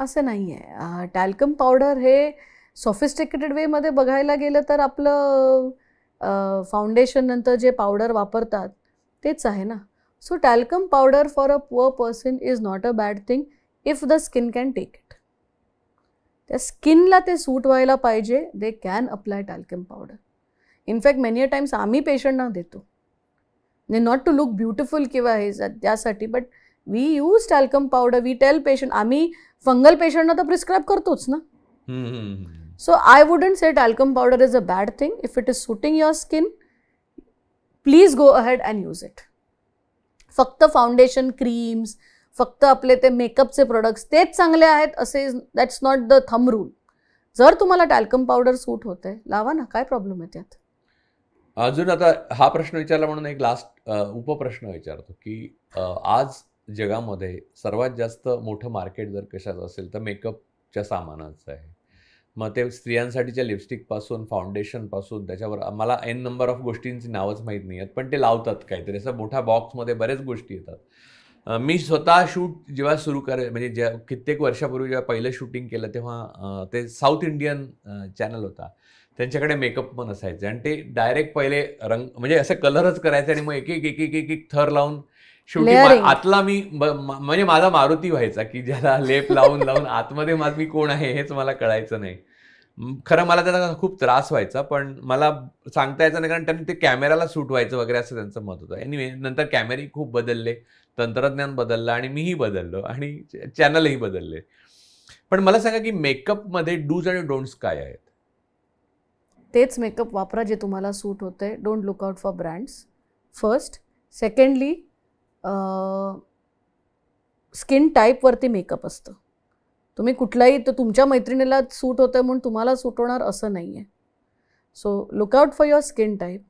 असं नाही आहे टॅल्कम पावडर हे सॉफिस्टिकेटेड वेमध्ये बघायला गेलं तर आपलं फाउंडेशन नंतर जे पावडर वापरतात तेच आहे ना so talcum powder for a poor person is not a bad thing if the skin can take it त्या स्किनला ते सूट व्हायला पाहिजे they can apply talcum powder in fact many a times आम्ही पेशंटना देतो म्हणजे नॉट टू लुक ब्युटिफुल किंवा हे त्यासाठी but we use talcum powder we tell patient आम्ही फंगल पेशंटना तर प्रिस्क्राईब करतोच ना so I wouldn't say talcum powder is a bad thing if it is suiting your skin please go ahead and use it फक्त foundation creams फक्त आपले ते मेकअपचे प्रोडक्ट्स तेच चांगले आहेत असे that's not the thumb rule जर तुम्हाला टॅल्कम पावडर सूट होते लावा ना काय प्रॉब्लेम आहे त्यात अजून आता हा प्रश्न विचारला म्हणून एक लास्ट उपप्रश्न विचारतो की आज जगामध्ये सर्वात जास्त मोठं मार्केट जर कशाचं असेल तर मेकअपच्या सामानाचं आहे मग ते स्त्रियांसाठीच्या लिपस्टिकपासून फाउंडेशनपासून त्याच्यावर मला एन नंबर ऑफ गोष्टींची नावच माहीत नाही आहेत पण ते लावतात काहीतरी असं मोठ्या बॉक्समध्ये बऱ्याच गोष्टी येतात मी स्वतः शूट जेव्हा सुरू करे म्हणजे ज्या कित्येक वर्षापूर्वी जेव्हा पहिलं शूटिंग केलं तेव्हा ते साऊथ इंडियन चॅनल होता त्यांच्याकडे मेकअप पण असायचे आणि ते डायरेक्ट पहिले रंग म्हणजे असं कलरच करायचे आणि मग एक एक एक एक एक थर लावून शेवटी आतला मी म्हणजे माझा मारुती व्हायचा की ज्याला लेप लावून लावून आतमध्ये माझ मी कोण आहे हेच मला कळायचं नाही खरं मला त्याचा खूप त्रास व्हायचा पण मला सांगता यायचं नाही कारण त्यांनी ते कॅमेराला सूट व्हायचं वगैरे असं त्यांचं मत होतं एनिवे नंतर कॅमेरे खूप बदलले तंत्रज्ञान बदललं आणि मीही बदललो आणि चॅनलही बदलले पण मला सांगा की मेकअपमध्ये डूज आणि डोंट्स काय आहेत तेच मेकअप वापरा जे तुम्हाला सूट होतं आहे don't look out for brands first secondly skin टाईपवरती मेकअप असतं तुम्ही कुठलाही तर तुमच्या मैत्रिणीला सूट होतं आहे म्हणून तुम्हाला सूट होणार असं नाही आहे so look out for your skin type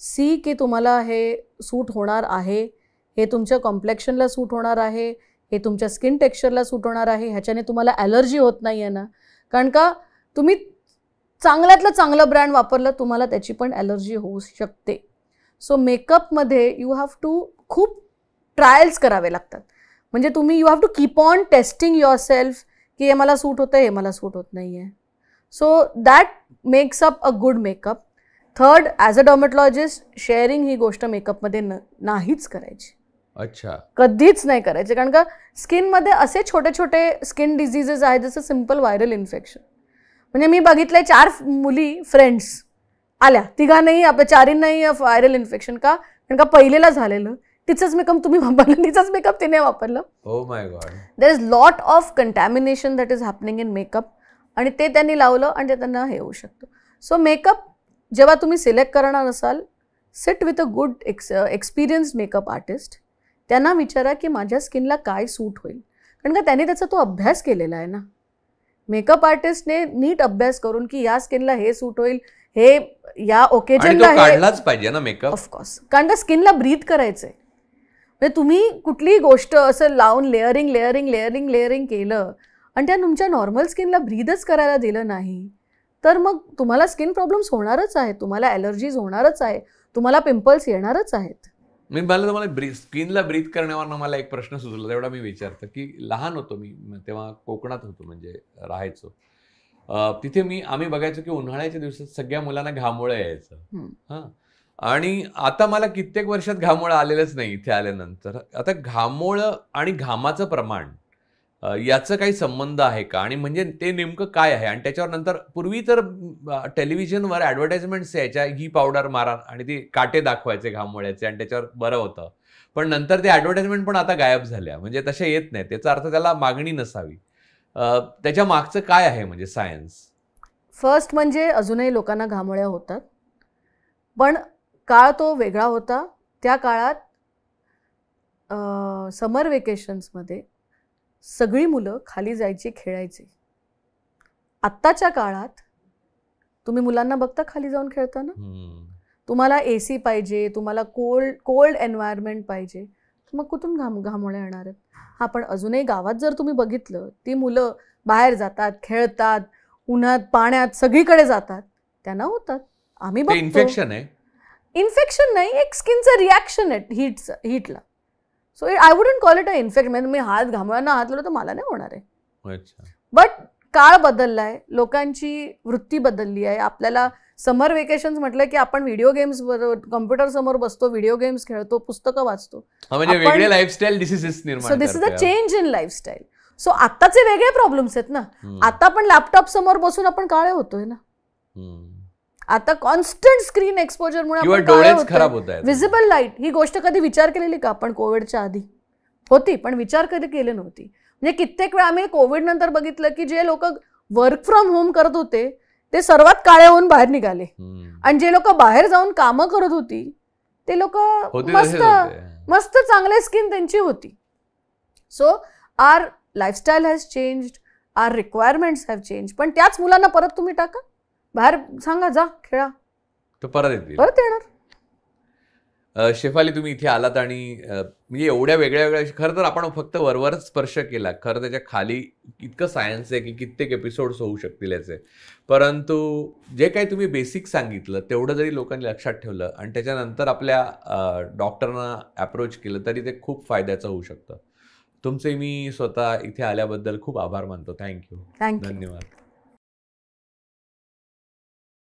see की तुम्हाला हे सूट होणार आहे हे तुमच्या कॉम्प्लेक्शनला सूट होणार आहे हे तुमच्या स्किन टेक्स्चरला सूट होणार आहे ह्याच्याने तुम्हाला ॲलर्जी होत नाही आहे ना कारण का तुम्ही चांगल्यातलं चांगलं ब्रँड वापरलं तुम्हाला त्याची पण ॲलर्जी होऊ शकते सो मेकअपमध्ये यू हॅव टू खूप ट्रायल्स करावे लागतात म्हणजे तुम्ही you have to keep on testing yourself की हे मला सूट होतं हे मला सूट होत नाही आहे so that makes up a good makeup third as a dermatologist sharing ही गोष्ट मेकअपमध्ये न नाहीच करायची अच्छा कधीच नाही करायचे कारण का स्किनमध्ये असे छोटे छोटे स्किन डिझिजेस आहेत जसं सिम्पल व्हायरल इन्फेक्शन म्हणजे मी बघितले चार मुली फ्रेंड्स आल्या तिघांनाही आपल्या चारींनाही व्हायरल इन्फेक्शन का कारण का पहिलेला झालेलं तिचंच मेकअप तुम्ही वापरलं तिचंच मेकअप तिने वापरलं there is lot of contamination that is happening in makeup आणि ते त्यांनी लावलं आणि ते त्यांना हे होऊ शकतं सो मेकअप जेव्हा तुम्ही सिलेक्ट करणार असाल set with a good ex experience makeup artist त्यांना विचारा की माझ्या स्किनला काय सूट होईल कारण का त्याने त्याचा तो अभ्यास केलेला आहे ना मेकअप आर्टिस्टने नीट अभ्यास करून की या स्किनला हे सूट होईल हे या ओकेजनला काढलाच पाहिजे ना मेकअप ऑफकोर्स कारण त्या स्किनला ब्रीथ करायचंय म्हणजे तुम्ही कुठलीही गोष्ट असं लावून लेअरिंग लेअरिंग लेअरिंग लेअरिंग केलं आणि त्या तुमच्या नॉर्मल स्किनला ब्रीदच करायला दिलं नाही तर मग तुम्हाला स्किन प्रॉब्लेम्स होणारच आहेत तुम्हाला ॲलर्जीज होणारच आहे तुम्हाला पिंपल्स येणारच आहेत मी मला तुम्हाला ब्रीथ स्किनला ब्रीथ करण्यावर मला एक प्रश्न सुचला तेवढा मी विचारतो की लहान होतो मी तेव्हा कोकणात होतो म्हणजे राहायचो तिथे मी आम्ही बघायचो की उन्हाळ्याच्या दिवसात सगळ्या मुलांना घामोळं यायचं हां आणि आता मला कित्येक वर्षात घामोळं आलेलंच नाही इथे आल्यानंतर आता घामोळं आणि घामाचं प्रमाण याचं काही संबंध आहे का आणि म्हणजे ते नेमकं काय आहे आणि त्याच्यावर नंतर पूर्वी तर टेलिव्हिजनवर ऍडव्हर्टाइजमेंट्स यायच्या ही पावडर मारा आणि ती काटे दाखवायचे घामोळ्याचे आणि त्याच्यावर बरं होतं पण नंतर ते ऍडव्हर्टाइजमेंट पण आता गायब झाल्या म्हणजे तशा येत नाही त्याचा अर्थ त्याला मागणी नसावी त्याच्या मागचं काय आहे म्हणजे सायन्स फर्स्ट म्हणजे अजूनही लोकांना घामोळ्या होतात पण काळ तो वेगळा होता त्या काळात समर वेकेशन्समध्ये सगळी मुलं खाली जायची खेळायची आत्ताच्या काळात तुम्ही मुलांना बघता खाली जाऊन खेळताना hmm. तुम्हाला ए सी पाहिजे तुम्हाला कोल्ड कोल्ड एन्व्हायरमेंट पाहिजे मग कुठून घाम घामोळ्या येणार आहेत हा पण अजूनही गावात जर तुम्ही बघितलं ती मुलं बाहेर जातात खेळतात उन्हात पाण्यात सगळीकडे जातात त्यांना होतात आम्ही इन्फेक्शन आहे इन्फेक्शन नाही एक स्किनचं रिॲक्शन आहे हीटचं हीटला so I wouldn't call it a infect म्हणजे मी हात घामळांना हात लावलं तर मला नाही होणार आहे बट काळ बदलला आहे लोकांची वृत्ती बदलली आहे आपल्याला समर वेकेशन्स म्हटलं की आपण व्हिडिओ गेम्स कम्प्युटर समोर बसतो व्हिडिओ गेम्स खेळतो पुस्तकं वाचतो so this is a change in lifestyle so आताचे वेगळे प्रॉब्लेम्स आहेत ना आता आपण लॅपटॉप समोर बसून आपण काळे होतोय ना आता कॉन्स्टंट स्क्रीन एक्सपोजर एक्सपोजरमुळे विजिबल लाईट ही गोष्ट कधी विचार केलेली का आपण कोविडच्या आधी होती पण विचार कधी केले नव्हती म्हणजे कित्येक वेळा आम्ही कोविड नंतर बघितलं की जे लोक वर्क फ्रॉम होम करत होते ते सर्वात काळे होऊन बाहेर निघाले आणि जे लोक बाहेर जाऊन कामं करत होती ते लोक मस्त मस्त चांगले स्किन त्यांची होती so our lifestyle has change our requirements have change पण त्याच मुलांना परत तुम्ही टाका बाहेर सांगा जा खेळा तो परत येते परत येणार शेफाली तुम्ही इथे आलात आणि म्हणजे एवढ्या वेगळ्या वेगळ्या खरं तर आपण फक्त वरवर स्पर्श केला खरं त्याच्या खाली इतकं सायन्स आहे की कित्येक एपिसोड्स होऊ शकतील याचे परंतु जे काही तुम्ही बेसिक सांगितलं तेवढं जरी लोकांनी लक्षात ठेवलं आणि त्याच्यानंतर आपल्या डॉक्टरना अप्रोच केलं तरी ते खूप फायद्याचं होऊ शकतं तुमचे मी स्वतः इथे आल्याबद्दल खूप आभार मानतो थँक्यू धन्यवाद